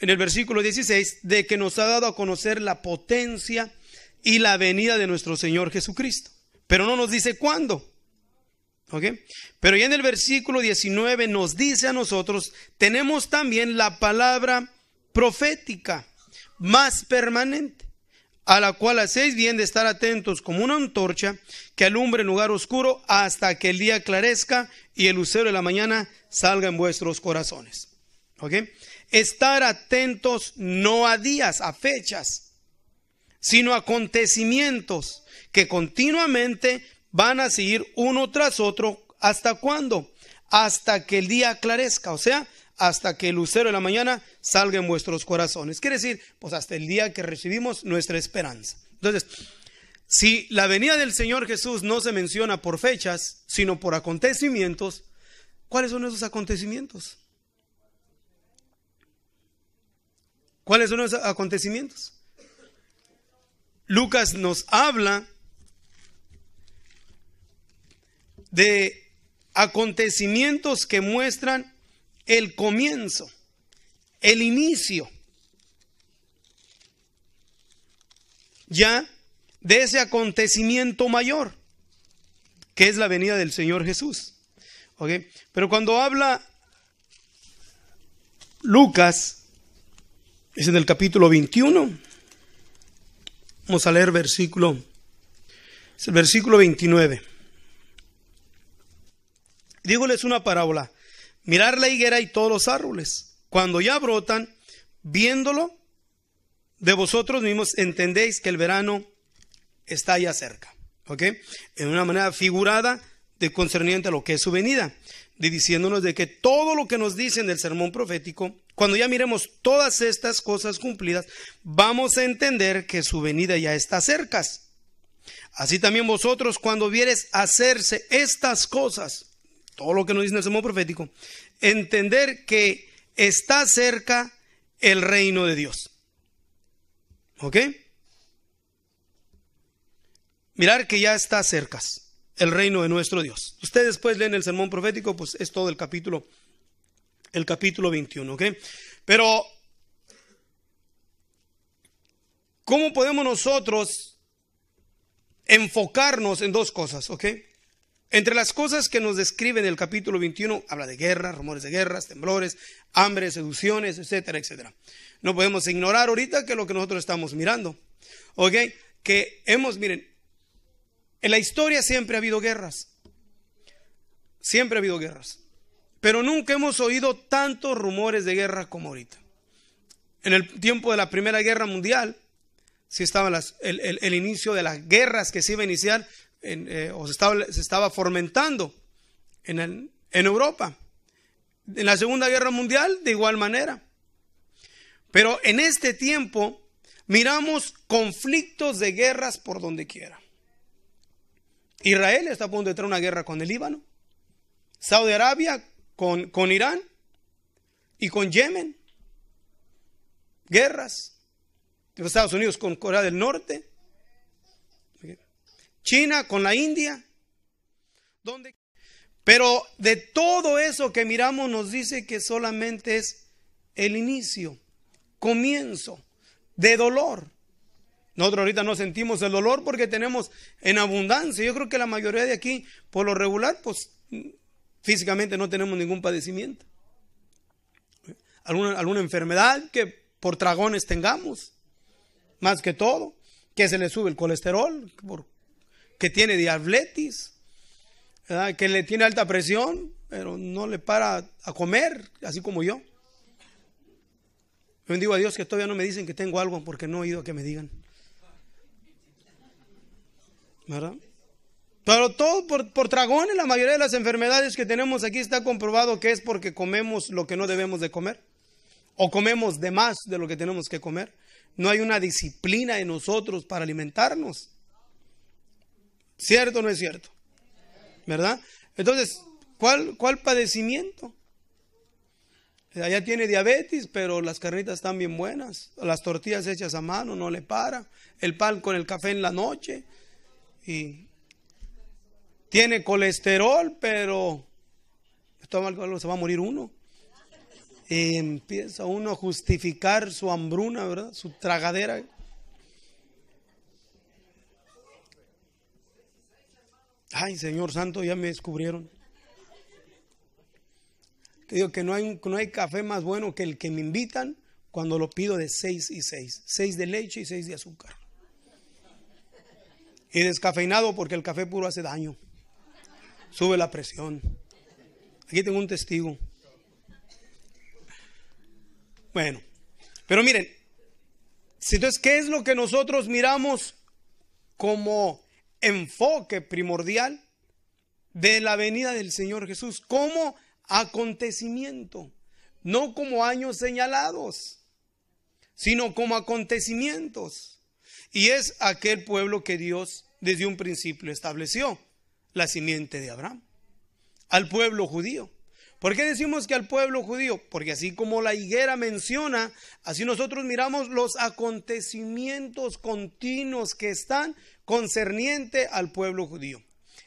Speaker 1: en el versículo 16, de que nos ha dado a conocer la potencia y la venida de nuestro Señor Jesucristo. Pero no nos dice cuándo. ¿Ok? Pero ya en el versículo 19 nos dice a nosotros, tenemos también la palabra profética más permanente, a la cual hacéis bien de estar atentos como una antorcha que alumbre en lugar oscuro hasta que el día clarezca y el lucero de la mañana salga en vuestros corazones. ¿Ok? estar atentos no a días, a fechas, sino a acontecimientos que continuamente van a seguir uno tras otro. ¿Hasta cuándo? Hasta que el día aclarezca, o sea, hasta que el lucero de la mañana salga en vuestros corazones. Quiere decir, pues hasta el día que recibimos nuestra esperanza. Entonces, si la venida del Señor Jesús no se menciona por fechas, sino por acontecimientos, ¿cuáles son esos acontecimientos? ¿Cuáles son esos acontecimientos? Lucas nos habla de acontecimientos que muestran el comienzo, el inicio. Ya de ese acontecimiento mayor, que es la venida del Señor Jesús. ¿Okay? Pero cuando habla Lucas es en el capítulo 21. Vamos a leer versículo, es el versículo 29. Dígoles una parábola. Mirar la higuera y todos los árboles. Cuando ya brotan, viéndolo, de vosotros mismos entendéis que el verano está ya cerca. ¿Ok? En una manera figurada de concerniente a lo que es su venida. De diciéndonos de que todo lo que nos dicen del sermón profético cuando ya miremos todas estas cosas cumplidas, vamos a entender que su venida ya está cerca. Así también vosotros cuando vieres hacerse estas cosas, todo lo que nos dice el sermón profético, entender que está cerca el reino de Dios. ¿Ok? Mirar que ya está cerca el reino de nuestro Dios. Ustedes después pues leen el sermón profético, pues es todo el capítulo el capítulo 21, ¿ok? Pero, ¿cómo podemos nosotros enfocarnos en dos cosas, ¿ok? Entre las cosas que nos describe en el capítulo 21, habla de guerras, rumores de guerras, temblores, hambre, seducciones, etcétera, etcétera. No podemos ignorar ahorita que lo que nosotros estamos mirando, ¿ok? Que hemos, miren, en la historia siempre ha habido guerras. Siempre ha habido guerras. Pero nunca hemos oído tantos rumores de guerra como ahorita. En el tiempo de la Primera Guerra Mundial, si estaba el, inicio de las guerras que se iba a iniciar eh, o se estaba, se estaba fomentando en, en Europa. En la Segunda Guerra Mundial, de igual manera. Pero en este tiempo miramos conflictos de guerras por donde quiera. Israel está a punto de entrar una guerra con el Líbano. Saudi Arabia con, Irán y con Yemen. Guerras. Estados Unidos con Corea del Norte. China con la India. Donde... Pero de todo eso que miramos nos dice que solamente es el inicio, comienzo de dolor. Nosotros ahorita no sentimos el dolor porque tenemos en abundancia. Yo creo que la mayoría de aquí, por lo regular, pues Físicamente no tenemos ningún padecimiento. Alguna, alguna enfermedad que por tragones tengamos, más que todo, que se le sube el colesterol, que tiene diabetes, que le tiene alta presión, pero no le para a comer, así como yo. Bendigo a Dios que todavía no me dicen que tengo algo porque no he oído a que me digan. ¿Verdad? Pero todo por, por tragones, la mayoría de las enfermedades que tenemos aquí está comprobado que es porque comemos lo que no debemos de comer. O comemos de más de lo que tenemos que comer. No hay una disciplina en nosotros para alimentarnos. ¿Cierto o no es cierto? ¿Verdad? Entonces, ¿cuál, cuál padecimiento? Allá tiene diabetes, pero las carnitas están bien buenas. Las tortillas hechas a mano no le para. El pan con el café en la noche. Y tiene colesterol, pero se va a morir uno. Y empieza uno a justificar su hambruna, ¿verdad? Su tragadera. Ay, Señor Santo, ya me descubrieron. Te digo que no hay, no hay café más bueno que el que me invitan cuando lo pido de seis y seis seis de leche y seis de azúcar. Y descafeinado porque el café puro hace daño sube la presión. Aquí tengo un testigo. Bueno, pero miren, entonces, ¿qué es lo que nosotros miramos como enfoque primordial de la venida del Señor Jesús? Como acontecimiento, no como años señalados, sino como acontecimientos. Y es aquel pueblo que Dios desde un principio estableció la simiente de Abraham, al pueblo judío. ¿Por qué decimos que al pueblo judío? Porque así como la higuera menciona, así nosotros miramos los acontecimientos continuos que están concerniente al pueblo judío.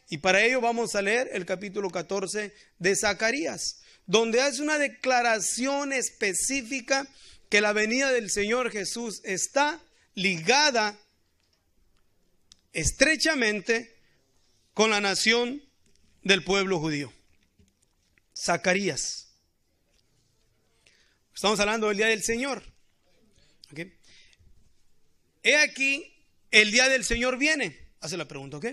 Speaker 1: Y para ello vamos a leer el capítulo 14 de Zacarías, donde hace una declaración específica que la venida del Señor Jesús está ligada estrechamente con la nación del pueblo judío. Zacarías. Estamos hablando del día del Señor. He aquí, el día del Señor viene. Hace la pregunta, ¿ok?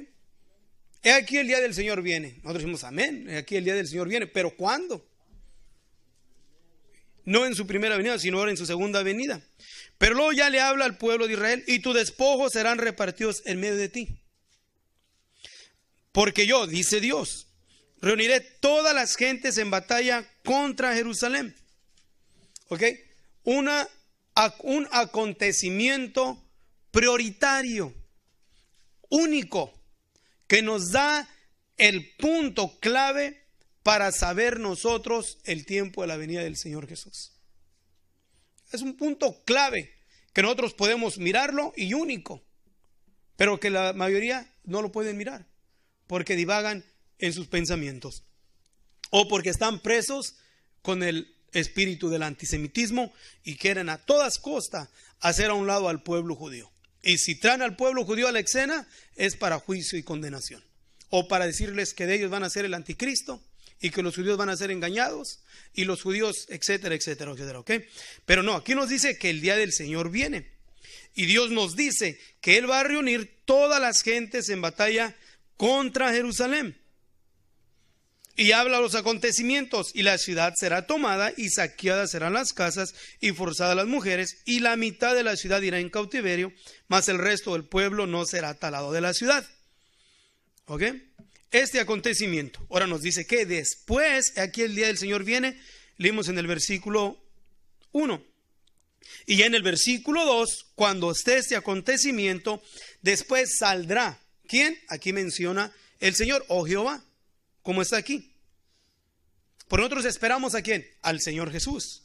Speaker 1: He aquí el día del Señor viene. Nosotros decimos amén. He aquí el día del Señor viene. Pero ¿cuándo? No en su primera venida, sino ahora en su segunda venida. Pero luego ya le habla al pueblo de Israel y tus despojos serán repartidos en medio de ti. Porque yo, dice Dios, reuniré todas las gentes en batalla contra Jerusalén. ¿Ok? Una, un acontecimiento prioritario, único, que nos da el punto clave para saber nosotros el tiempo de la venida del Señor Jesús. Es un punto clave que nosotros podemos mirarlo y único, pero que la mayoría no lo pueden mirar porque divagan en sus pensamientos o porque están presos con el espíritu del antisemitismo y quieren a todas costas hacer a un lado al pueblo judío. Y si traen al pueblo judío a la escena es para juicio y condenación o para decirles que de ellos van a ser el anticristo y que los judíos van a ser engañados y los judíos, etcétera, etcétera, etcétera, ¿ok? Pero no, aquí nos dice que el día del Señor viene y Dios nos dice que Él va a reunir todas las gentes en batalla contra Jerusalén. Y habla los acontecimientos, y la ciudad será tomada, y saqueadas serán las casas, y forzadas las mujeres, y la mitad de la ciudad irá en cautiverio, mas el resto del pueblo no será talado de la ciudad. ¿Ok? Este acontecimiento. Ahora nos dice que después, aquí el día del Señor viene, leemos en el versículo 1. Y en el versículo 2, cuando esté este acontecimiento, después saldrá ¿Quién? Aquí menciona el Señor o oh Jehová, como está aquí. Por nosotros esperamos a quién? Al Señor Jesús.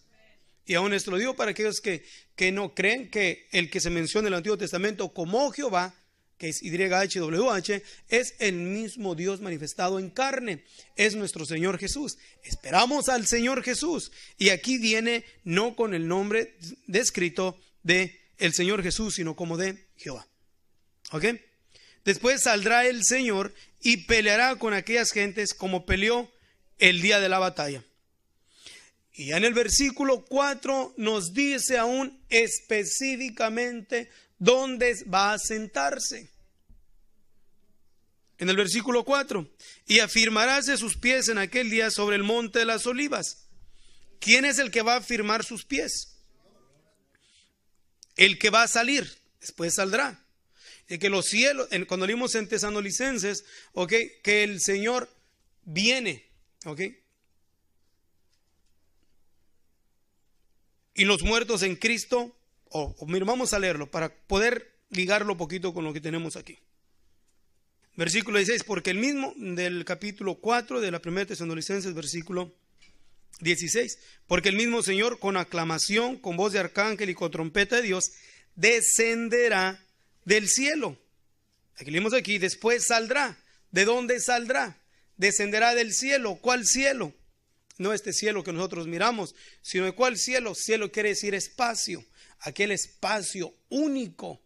Speaker 1: Y aún esto lo digo para aquellos que, que no creen que el que se menciona en el Antiguo Testamento como oh Jehová, que es YHWH, es el mismo Dios manifestado en carne, es nuestro Señor Jesús. Esperamos al Señor Jesús. Y aquí viene no con el nombre descrito de el Señor Jesús, sino como de Jehová. ¿Ok? Después saldrá el Señor y peleará con aquellas gentes como peleó el día de la batalla. Y ya en el versículo 4 nos dice aún específicamente dónde va a sentarse. En el versículo 4, y afirmaráse sus pies en aquel día sobre el monte de las olivas. ¿Quién es el que va a afirmar sus pies? El que va a salir, después saldrá de que los cielos, cuando leímos en Tesanolicenses, ok, que el Señor viene, ok. Y los muertos en Cristo, o vamos a leerlo para poder ligarlo un poquito con lo que tenemos aquí. Versículo 16, porque el mismo del capítulo 4 de la primera Tesanolicenses, versículo 16, porque el mismo Señor con aclamación, con voz de arcángel y con trompeta de Dios, descenderá del cielo. Aquí leemos aquí, después saldrá. ¿De dónde saldrá? Descenderá del cielo. ¿Cuál cielo? No este cielo que nosotros miramos, sino de cuál cielo. Cielo quiere decir espacio, aquel espacio único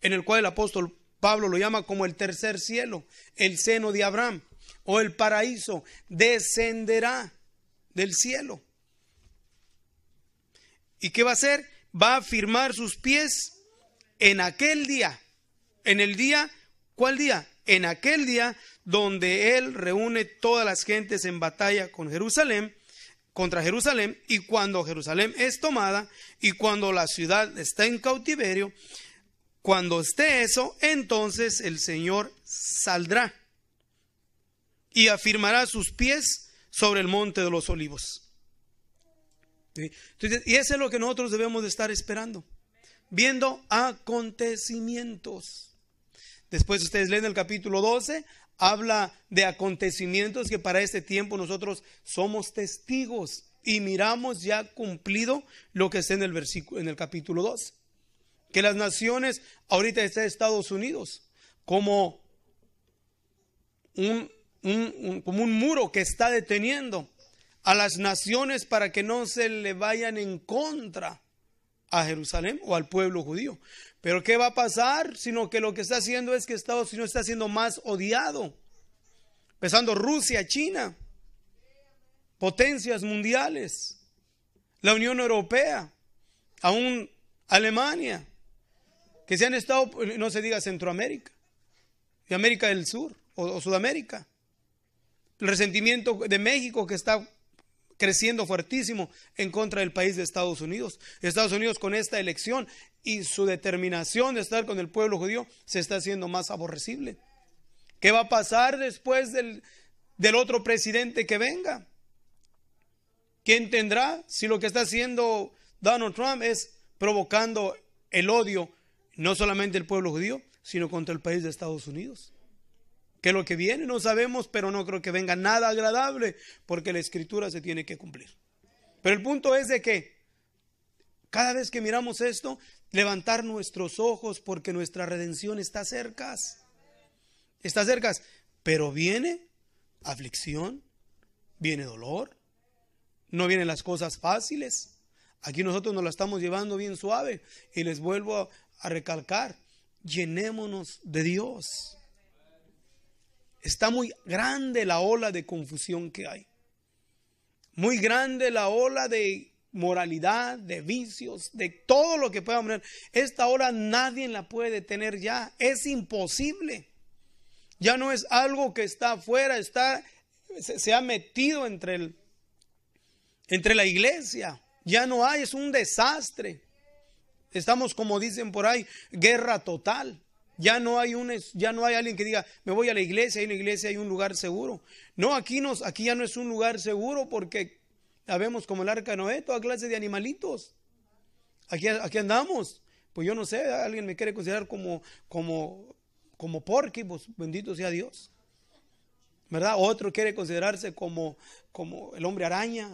Speaker 1: en el cual el apóstol Pablo lo llama como el tercer cielo, el seno de Abraham o el paraíso. Descenderá del cielo. ¿Y qué va a hacer? Va a firmar sus pies en aquel día, en el día, ¿cuál día? En aquel día donde él reúne todas las gentes en batalla con Jerusalén, contra Jerusalén, y cuando Jerusalén es tomada, y cuando la ciudad está en cautiverio, cuando esté eso, entonces el Señor saldrá y afirmará sus pies sobre el monte de los olivos. y eso es lo que nosotros debemos de estar esperando viendo acontecimientos. Después ustedes leen el capítulo 12, habla de acontecimientos que para este tiempo nosotros somos testigos y miramos ya cumplido lo que está en el versículo en el capítulo 12. Que las naciones ahorita está Estados Unidos como como un muro que está deteniendo a las naciones para que no se le vayan en contra a Jerusalén o al pueblo judío. Pero ¿qué va a pasar? Sino que lo que está haciendo es que Estados Unidos está siendo más odiado. Empezando Rusia, China, potencias mundiales, la Unión Europea, aún Alemania, que se han estado, no se diga Centroamérica, y América del Sur o, o Sudamérica. El resentimiento de México que está creciendo fuertísimo en contra del país de Estados Unidos. Estados Unidos con esta elección y su determinación de estar con el pueblo judío se está haciendo más aborrecible. ¿Qué va a pasar después del, otro presidente que venga? ¿Quién tendrá si lo que está haciendo Donald Trump es provocando el odio no solamente del pueblo judío, sino contra el país de Estados Unidos? que lo que viene no sabemos, pero no creo que venga nada agradable, porque la escritura se tiene que cumplir. Pero el punto es de que cada vez que miramos esto, levantar nuestros ojos porque nuestra redención está cerca. Está cerca, pero viene aflicción, viene dolor, no vienen las cosas fáciles. Aquí nosotros nos la estamos llevando bien suave y les vuelvo a, a recalcar, llenémonos de Dios. Está muy grande la ola de confusión que hay. Muy grande la ola de moralidad, de vicios, de todo lo que pueda poner. Esta ola nadie la puede detener ya. Es imposible. Ya no es algo que está afuera, está, se, ha metido entre, el, entre la iglesia. Ya no hay, es un desastre. Estamos, como dicen por ahí, guerra total. Ya no hay un, ya no hay alguien que diga, me voy a la iglesia, en la iglesia hay un lugar seguro. No, aquí nos, aquí ya no es un lugar seguro porque la vemos como el arca de Noé, toda clase de animalitos. Aquí, aquí andamos. Pues yo no sé, alguien me quiere considerar como, como, como porqui, pues bendito sea Dios. ¿Verdad? Otro quiere considerarse como, como el hombre araña.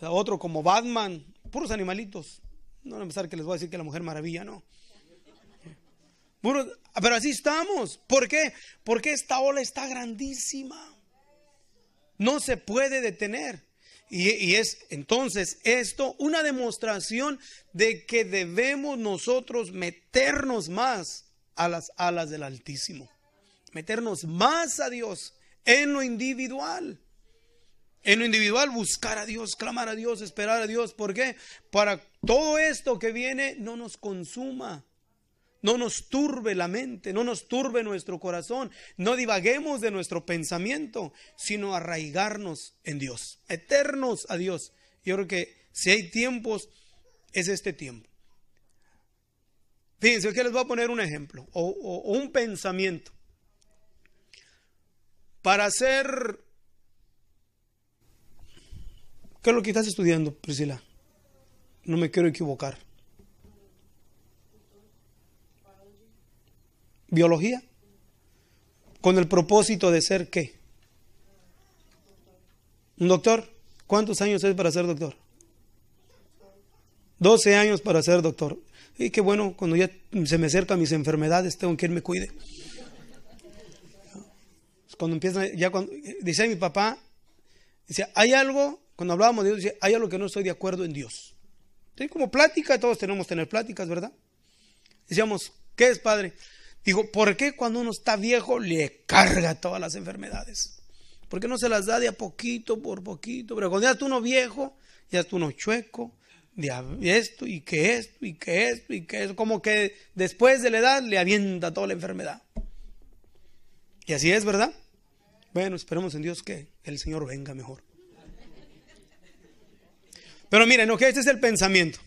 Speaker 1: Otro como Batman. Puros animalitos. No a pensar que les voy a decir que la mujer maravilla, no pero así estamos. ¿Por qué? Porque esta ola está grandísima. No se puede detener. Y, y, es entonces esto una demostración de que debemos nosotros meternos más a las alas del Altísimo. Meternos más a Dios en lo individual. En lo individual, buscar a Dios, clamar a Dios, esperar a Dios. ¿Por qué? Para todo esto que viene no nos consuma no nos turbe la mente, no nos turbe nuestro corazón, no divaguemos de nuestro pensamiento, sino arraigarnos en Dios, eternos a Dios. Yo creo que si hay tiempos, es este tiempo. Fíjense, que les voy a poner un ejemplo o, un pensamiento. Para hacer ¿Qué es lo que estás estudiando, Priscila? No me quiero equivocar. biología, con el propósito de ser qué? ¿Un doctor? ¿Cuántos años es para ser doctor? 12 años para ser doctor. Y qué bueno, cuando ya se me acercan mis enfermedades, tengo quien me cuide. Pues cuando empieza ya cuando, dice mi papá, dice, hay algo, cuando hablábamos de Dios, dice, hay algo que no estoy de acuerdo en Dios. como plática, todos tenemos que tener pláticas, ¿verdad? Decíamos, ¿qué es padre? Digo, ¿por qué cuando uno está viejo le carga todas las enfermedades? ¿Por qué no se las da de a poquito por poquito? Pero cuando ya está uno viejo, ya está uno chueco, de esto y que esto y que esto y que esto, como que después de la edad le avienta toda la enfermedad. Y así es, ¿verdad? Bueno, esperemos en Dios que el Señor venga mejor. Pero miren, que este es el pensamiento.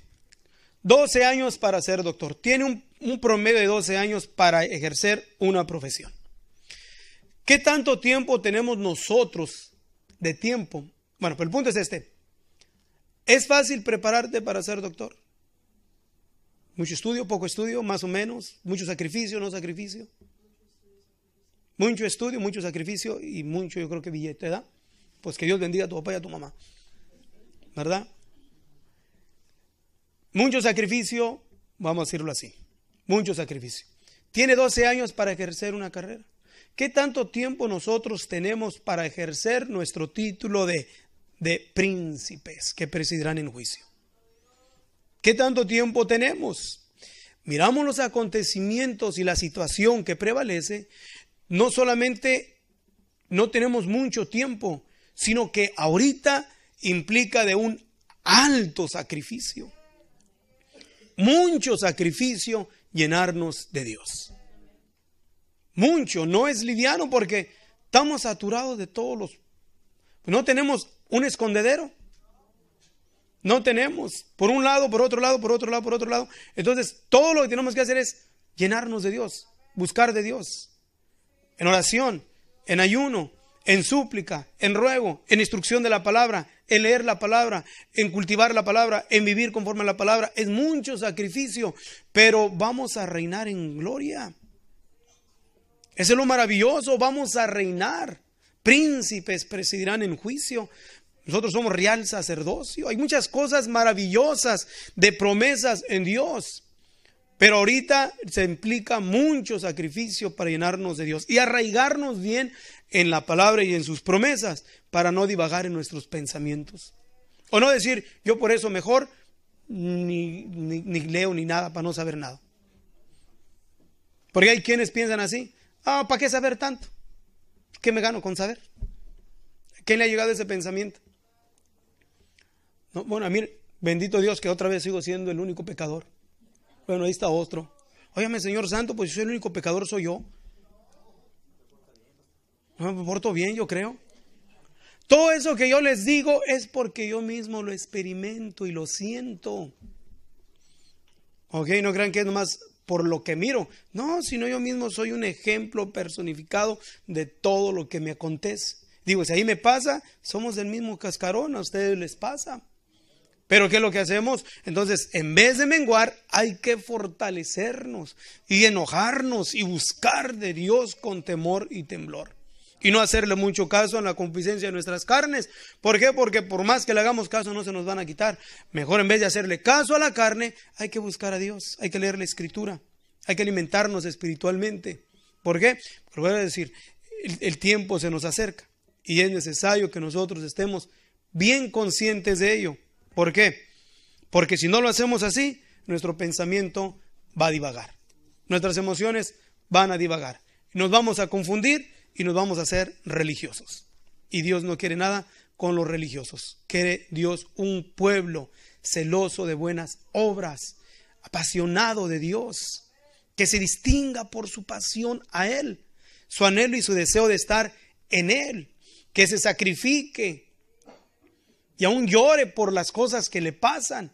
Speaker 1: 12 años para ser doctor. Tiene un un promedio de 12 años para ejercer una profesión. ¿Qué tanto tiempo tenemos nosotros de tiempo? Bueno, pero el punto es este. ¿Es fácil prepararte para ser doctor? Mucho estudio, poco estudio, más o menos. Mucho sacrificio, no sacrificio. Mucho estudio, mucho sacrificio y mucho yo creo que billete, ¿verdad? Pues que Dios bendiga a tu papá y a tu mamá. ¿Verdad? Mucho sacrificio, vamos a decirlo así. Mucho sacrificio. Tiene 12 años para ejercer una carrera. ¿Qué tanto tiempo nosotros tenemos para ejercer nuestro título de, de príncipes que presidirán en juicio? ¿Qué tanto tiempo tenemos? Miramos los acontecimientos y la situación que prevalece, no solamente no tenemos mucho tiempo, sino que ahorita implica de un alto sacrificio. Mucho sacrificio llenarnos de Dios. Mucho, no es liviano porque estamos saturados de todos los... No tenemos un escondedero. No tenemos. Por un lado, por otro lado, por otro lado, por otro lado. Entonces, todo lo que tenemos que hacer es llenarnos de Dios, buscar de Dios. En oración, en ayuno, en súplica, en ruego, en instrucción de la palabra, en leer la palabra, en cultivar la palabra, en vivir conforme a la palabra. Es mucho sacrificio, pero vamos a reinar en gloria. Eso es lo maravilloso, vamos a reinar. Príncipes presidirán en juicio. Nosotros somos real sacerdocio. Hay muchas cosas maravillosas de promesas en Dios. Pero ahorita se implica mucho sacrificio para llenarnos de Dios y arraigarnos bien en la palabra y en sus promesas para no divagar en nuestros pensamientos. O no decir, yo por eso mejor ni, leo ni nada para no saber nada. Porque hay quienes piensan así, ah, ¿para qué saber tanto? ¿Qué me gano con saber? ¿Quién le ha llegado ese pensamiento? Bueno, bueno, mí, bendito Dios que otra vez sigo siendo el único pecador. Bueno, ahí está otro. Óyame, Señor Santo, pues si soy el único pecador, soy yo. No me porto bien, yo creo. Todo eso que yo les digo es porque yo mismo lo experimento y lo siento. Ok, no crean que es nomás por lo que miro. No, sino yo mismo soy un ejemplo personificado de todo lo que me acontece. Digo, si ahí me pasa, somos del mismo cascarón, a ustedes les pasa. Pero ¿qué es lo que hacemos? Entonces, en vez de menguar, hay que fortalecernos y enojarnos y buscar de Dios con temor y temblor y no hacerle mucho caso a la confidencia de nuestras carnes. ¿Por qué? Porque por más que le hagamos caso no se nos van a quitar. Mejor en vez de hacerle caso a la carne, hay que buscar a Dios, hay que leer la escritura, hay que alimentarnos espiritualmente. ¿Por qué? Porque voy a decir, el, el tiempo se nos acerca y es necesario que nosotros estemos bien conscientes de ello. ¿Por qué? Porque si no lo hacemos así, nuestro pensamiento va a divagar, nuestras emociones van a divagar, nos vamos a confundir y nos vamos a hacer religiosos. Y Dios no quiere nada con los religiosos. Quiere Dios un pueblo celoso de buenas obras, apasionado de Dios, que se distinga por su pasión a Él, su anhelo y su deseo de estar en Él, que se sacrifique y aún llore por las cosas que le pasan,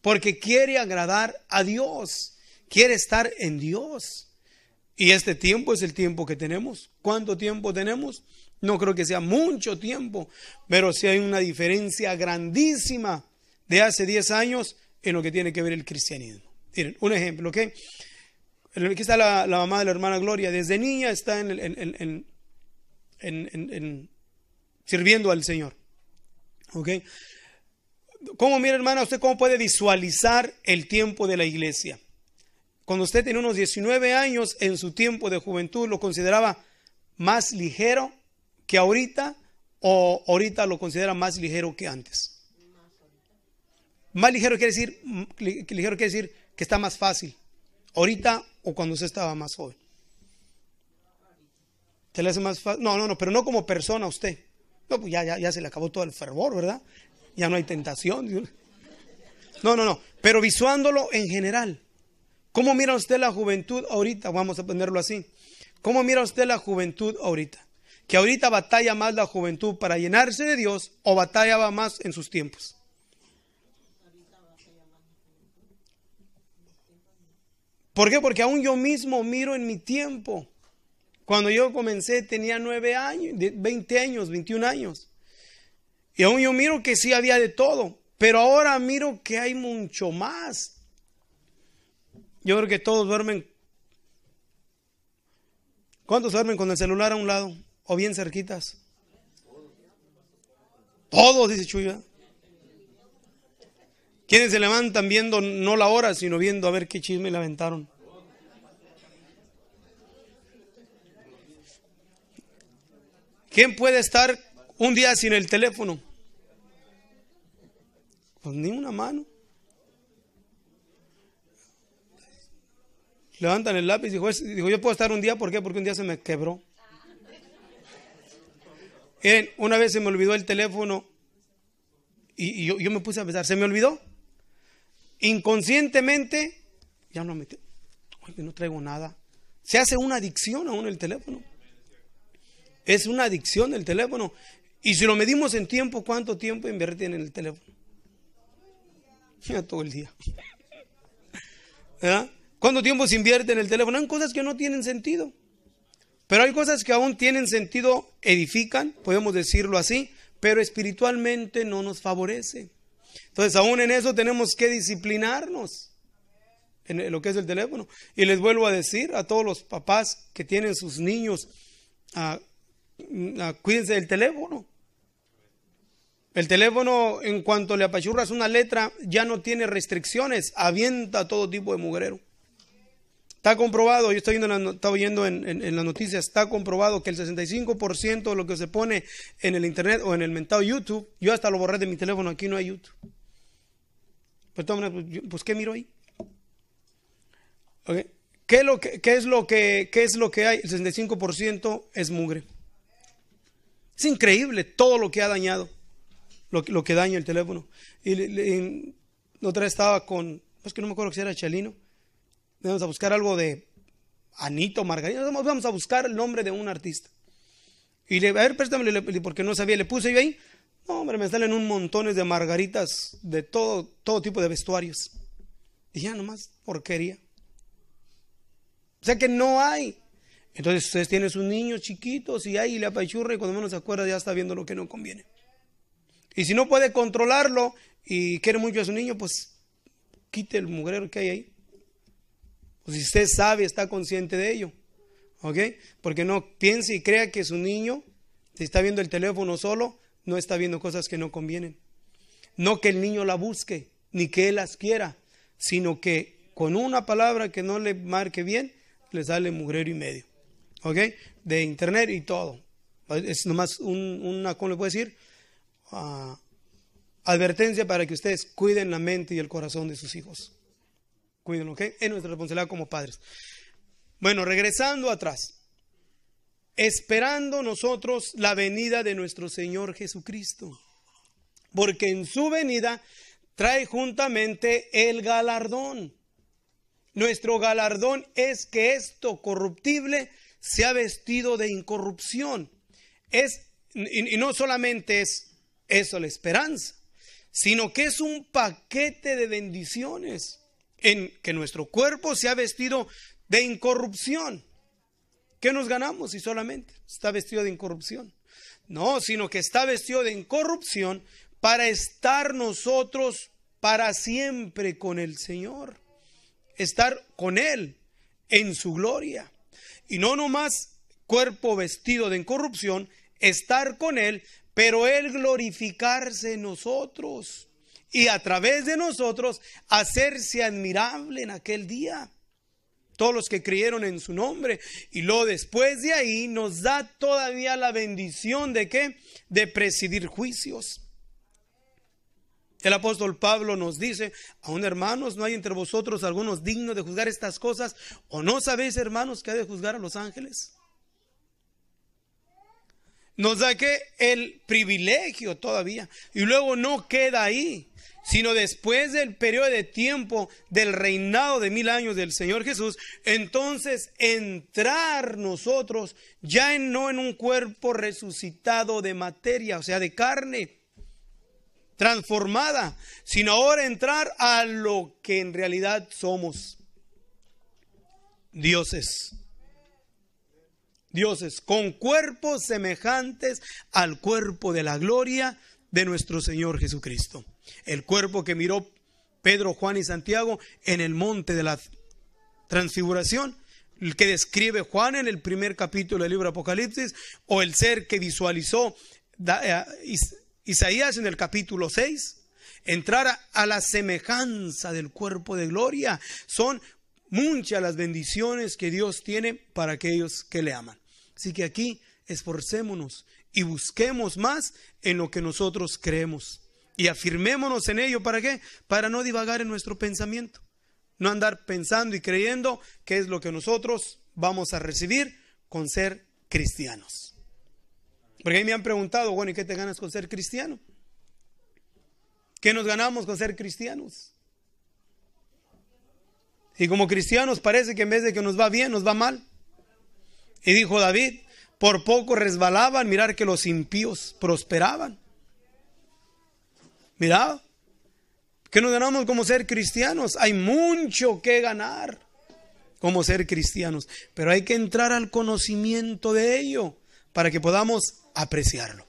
Speaker 1: porque quiere agradar a Dios, quiere estar en Dios. Y este tiempo es el tiempo que tenemos. ¿Cuánto tiempo tenemos? No creo que sea mucho tiempo, pero sí hay una diferencia grandísima de hace 10 años en lo que tiene que ver el cristianismo. Miren, un ejemplo, ¿ok? Aquí está la, mamá de la hermana Gloria. Desde niña está en, sirviendo al Señor. ¿Ok? ¿Cómo, mira hermana, usted cómo puede visualizar el tiempo de la iglesia? cuando usted tenía unos 19 años, en su tiempo de juventud lo consideraba más ligero que ahorita o ahorita lo considera más ligero que antes? Más ligero quiere decir, ligero quiere decir que está más fácil. Ahorita o cuando usted estaba más joven. Te le hace más fácil? No, no, no, pero no como persona usted. No, pues ya, ya, ya se le acabó todo el fervor, ¿verdad? Ya no hay tentación. No, no, no, pero visuándolo en general. ¿Cómo mira usted la juventud ahorita? Vamos a ponerlo así. ¿Cómo mira usted la juventud ahorita? Que ahorita batalla más la juventud para llenarse de Dios o batallaba más en sus tiempos. ¿Por qué? Porque aún yo mismo miro en mi tiempo. Cuando yo comencé tenía nueve años, veinte años, 21 años. Y aún yo miro que sí había de todo. Pero ahora miro que hay mucho más. Yo creo que todos duermen. ¿Cuántos duermen con el celular a un lado? ¿O bien cerquitas? Todos, dice Chuya. Quienes se levantan viendo no la hora, sino viendo a ver qué chisme le aventaron. ¿Quién puede estar un día sin el teléfono? Pues ni una mano. levantan el lápiz y dijo, yo puedo estar un día, ¿por qué? Porque un día se me quebró. una vez se me olvidó el teléfono y, yo, me puse a pensar, ¿se me olvidó? Inconscientemente, ya no metí Oye, no traigo nada. Se hace una adicción a uno el teléfono. Es una adicción el teléfono. Y si lo medimos en tiempo, ¿cuánto tiempo invierten en el teléfono? Ya todo el día. ¿Verdad? ¿Cuánto tiempo se invierte en el teléfono? Hay cosas que no tienen sentido. Pero hay cosas que aún tienen sentido, edifican, podemos decirlo así, pero espiritualmente no nos favorece. Entonces, aún en eso tenemos que disciplinarnos en lo que es el teléfono. Y les vuelvo a decir a todos los papás que tienen sus niños, a, ah, ah, cuídense del teléfono. El teléfono, en cuanto le apachurras una letra, ya no tiene restricciones, avienta todo tipo de mugrero. Está comprobado, yo estoy estaba viendo en, las noticias, está comprobado que el 65% de lo que se pone en el internet o en el mentado YouTube, yo hasta lo borré de mi teléfono, aquí no hay YouTube. Pues, pues, pues ¿qué miro ahí? ¿Qué, es lo que, es lo que, es lo que hay? El 65% es mugre. Es increíble todo lo que ha dañado, lo, que daña el teléfono. Y, otra vez estaba con, es pues, que no me acuerdo si era Chalino, vamos a buscar algo de Anito, Margarita, vamos a buscar el nombre de un artista. Y le, a ver, préstame porque no sabía, le puse yo ahí. No, hombre, me salen un montones de margaritas de todo, todo tipo de vestuarios. Y ya ah, nomás, porquería. O sea que no hay. Entonces ustedes tienen sus niños chiquitos y ahí le apachurra y cuando menos se acuerda ya está viendo lo que no conviene. Y si no puede controlarlo y quiere mucho a su niño, pues quite el mugrero que hay ahí. Pues, si usted sabe, está consciente de ello. ¿Ok? Porque no piense y crea que su niño, si está viendo el teléfono solo, no está viendo cosas que no convienen. No que el niño la busque, ni que él las quiera, sino que con una palabra que no le marque bien, le sale mugrero y medio. ¿Ok? De internet y todo. Es nomás una, ¿cómo le puedo decir? Ah, advertencia para que ustedes cuiden la mente y el corazón de sus hijos. Cuídenlo, que Es nuestra responsabilidad como padres. Bueno, regresando atrás. Esperando nosotros la venida de nuestro Señor Jesucristo. Porque en su venida trae juntamente el galardón. Nuestro galardón es que esto corruptible se ha vestido de incorrupción. Es, y, no solamente es eso la esperanza, sino que es un paquete de bendiciones en que nuestro cuerpo se ha vestido de incorrupción. ¿Qué nos ganamos si solamente está vestido de incorrupción? No, sino que está vestido de incorrupción para estar nosotros para siempre con el Señor, estar con Él en su gloria. Y no nomás cuerpo vestido de incorrupción, estar con Él, pero Él glorificarse en nosotros y a través de nosotros hacerse admirable en aquel día. Todos los que creyeron en su nombre. Y luego después de ahí nos da todavía la bendición de qué? De presidir juicios. El apóstol Pablo nos dice, aún hermanos, ¿no hay entre vosotros algunos dignos de juzgar estas cosas? ¿O no sabéis, hermanos, que ha de juzgar a los ángeles? nos da que el privilegio todavía. Y luego no queda ahí, sino después del periodo de tiempo del reinado de mil años del Señor Jesús, entonces entrar nosotros ya en, no en un cuerpo resucitado de materia, o sea, de carne transformada, sino ahora entrar a lo que en realidad somos, dioses dioses, con cuerpos semejantes al cuerpo de la gloria de nuestro Señor Jesucristo. El cuerpo que miró Pedro, Juan y Santiago en el monte de la transfiguración, el que describe Juan en el primer capítulo del libro Apocalipsis, o el ser que visualizó eh, Isaías en el capítulo 6, entrar a la semejanza del cuerpo de gloria, son muchas las bendiciones que Dios tiene para aquellos que le aman. Así que aquí esforcémonos y busquemos más en lo que nosotros creemos. Y afirmémonos en ello, ¿para qué? Para no divagar en nuestro pensamiento. No andar pensando y creyendo que es lo que nosotros vamos a recibir con ser cristianos. Porque ahí me han preguntado, bueno, ¿y qué te ganas con ser cristiano? ¿Qué nos ganamos con ser cristianos? Y como cristianos parece que en vez de que nos va bien, nos va mal. Y dijo David, por poco resbalaban, mirar que los impíos prosperaban. Mirá, que nos ganamos como ser cristianos. Hay mucho que ganar como ser cristianos, pero hay que entrar al conocimiento de ello para que podamos apreciarlo,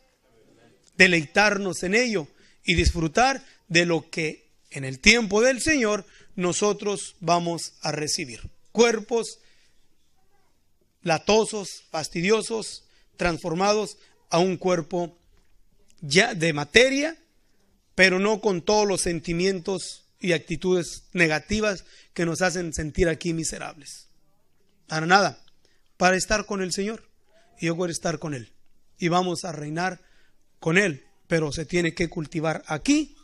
Speaker 1: deleitarnos en ello y disfrutar de lo que en el tiempo del Señor nosotros vamos a recibir. Cuerpos latosos, fastidiosos, transformados a un cuerpo ya de materia, pero no con todos los sentimientos y actitudes negativas que nos hacen sentir aquí miserables. Para nada, para estar con el Señor. Y yo quiero estar con Él. Y vamos a reinar con Él, pero se tiene que cultivar aquí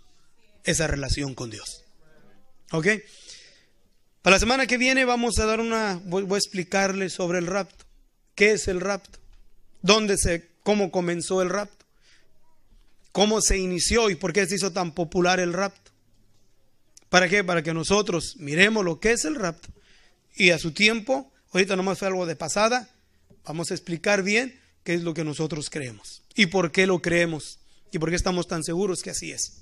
Speaker 1: esa relación con Dios. ¿Ok? Para la semana que viene vamos a dar una, voy, a explicarles sobre el rapto. ¿Qué es el rapto? ¿Dónde se, cómo comenzó el rapto? ¿Cómo se inició y por qué se hizo tan popular el rapto? ¿Para qué? Para que nosotros miremos lo que es el rapto y a su tiempo, ahorita nomás fue algo de pasada, vamos a explicar bien qué es lo que nosotros creemos y por qué lo creemos y por qué estamos tan seguros que así es.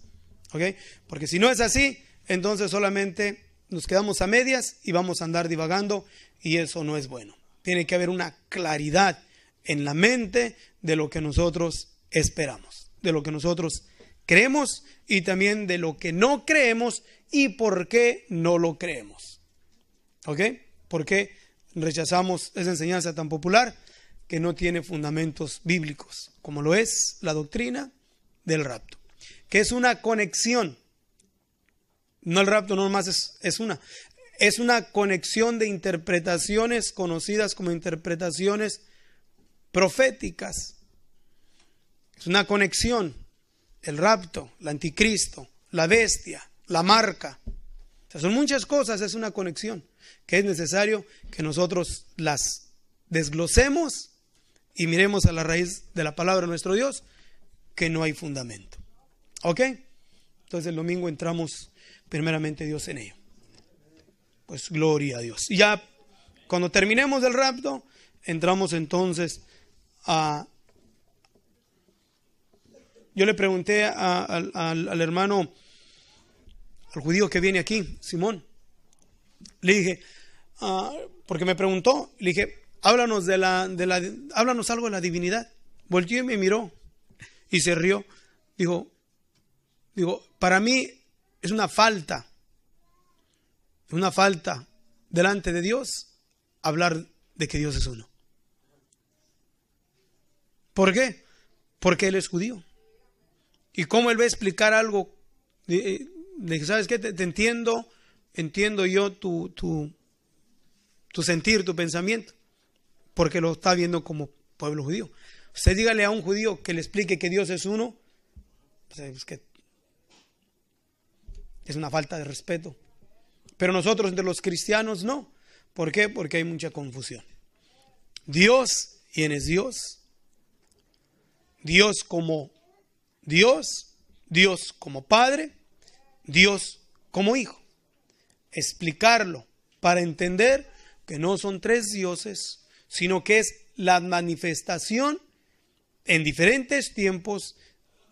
Speaker 1: ¿Ok? Porque si no es así, entonces solamente nos quedamos a medias y vamos a andar divagando y eso no es bueno. Tiene que haber una claridad en la mente de lo que nosotros esperamos, de lo que nosotros creemos y también de lo que no creemos y por qué no lo creemos. ¿Ok? ¿Por qué rechazamos esa enseñanza tan popular que no tiene fundamentos bíblicos, como lo es la doctrina del rapto, que es una conexión no el rapto, no más es, una. Es una conexión de interpretaciones conocidas como interpretaciones proféticas. Es una conexión. El rapto, el anticristo, la bestia, la marca. son muchas cosas, es una conexión que es necesario que nosotros las desglosemos y miremos a la raíz de la palabra de nuestro Dios, que no hay fundamento. ¿Ok? Entonces el domingo entramos primeramente Dios en ello. Pues gloria a Dios. Y ya cuando terminemos el rapto, entramos entonces a... Yo le pregunté al, hermano, al judío que viene aquí, Simón, le dije, ah", porque me preguntó, le dije, háblanos, de la, de la, háblanos algo de la divinidad. Volvió y me miró y se rió. Dijo, digo, para mí es una falta, una falta delante de Dios hablar de que Dios es uno. ¿Por qué? Porque Él es judío. ¿Y cómo Él va a explicar algo? de eh, eh, ¿sabes qué? Te, entiendo, entiendo yo tu, tu, tu sentir, tu pensamiento, porque lo está viendo como pueblo judío. Usted dígale a un judío que le explique que Dios es uno, pues, que es una falta de respeto. Pero nosotros entre los cristianos no. ¿Por qué? Porque hay mucha confusión. Dios, ¿quién es Dios? Dios como Dios, Dios como Padre, Dios como Hijo. Explicarlo para entender que no son tres dioses, sino que es la manifestación en diferentes tiempos,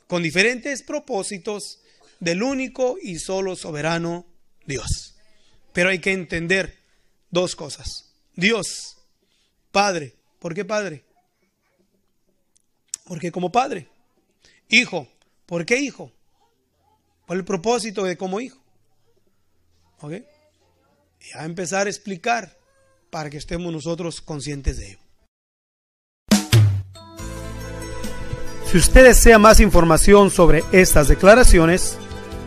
Speaker 1: con diferentes propósitos del único y solo soberano Dios. Pero hay que entender dos cosas. Dios, Padre, ¿por qué Padre? Porque como Padre. Hijo, ¿por qué Hijo? Por el propósito de como Hijo. ¿Ok? Y a empezar a explicar para que estemos nosotros conscientes de ello. Si usted desea más información sobre estas declaraciones,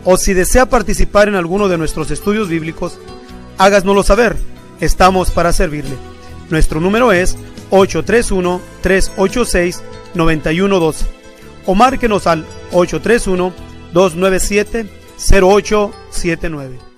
Speaker 1: o si desea participar en alguno de nuestros estudios bíblicos, háganoslo saber. Estamos para servirle. Nuestro número es 831-386-9112 o márquenos al 831-297-0879.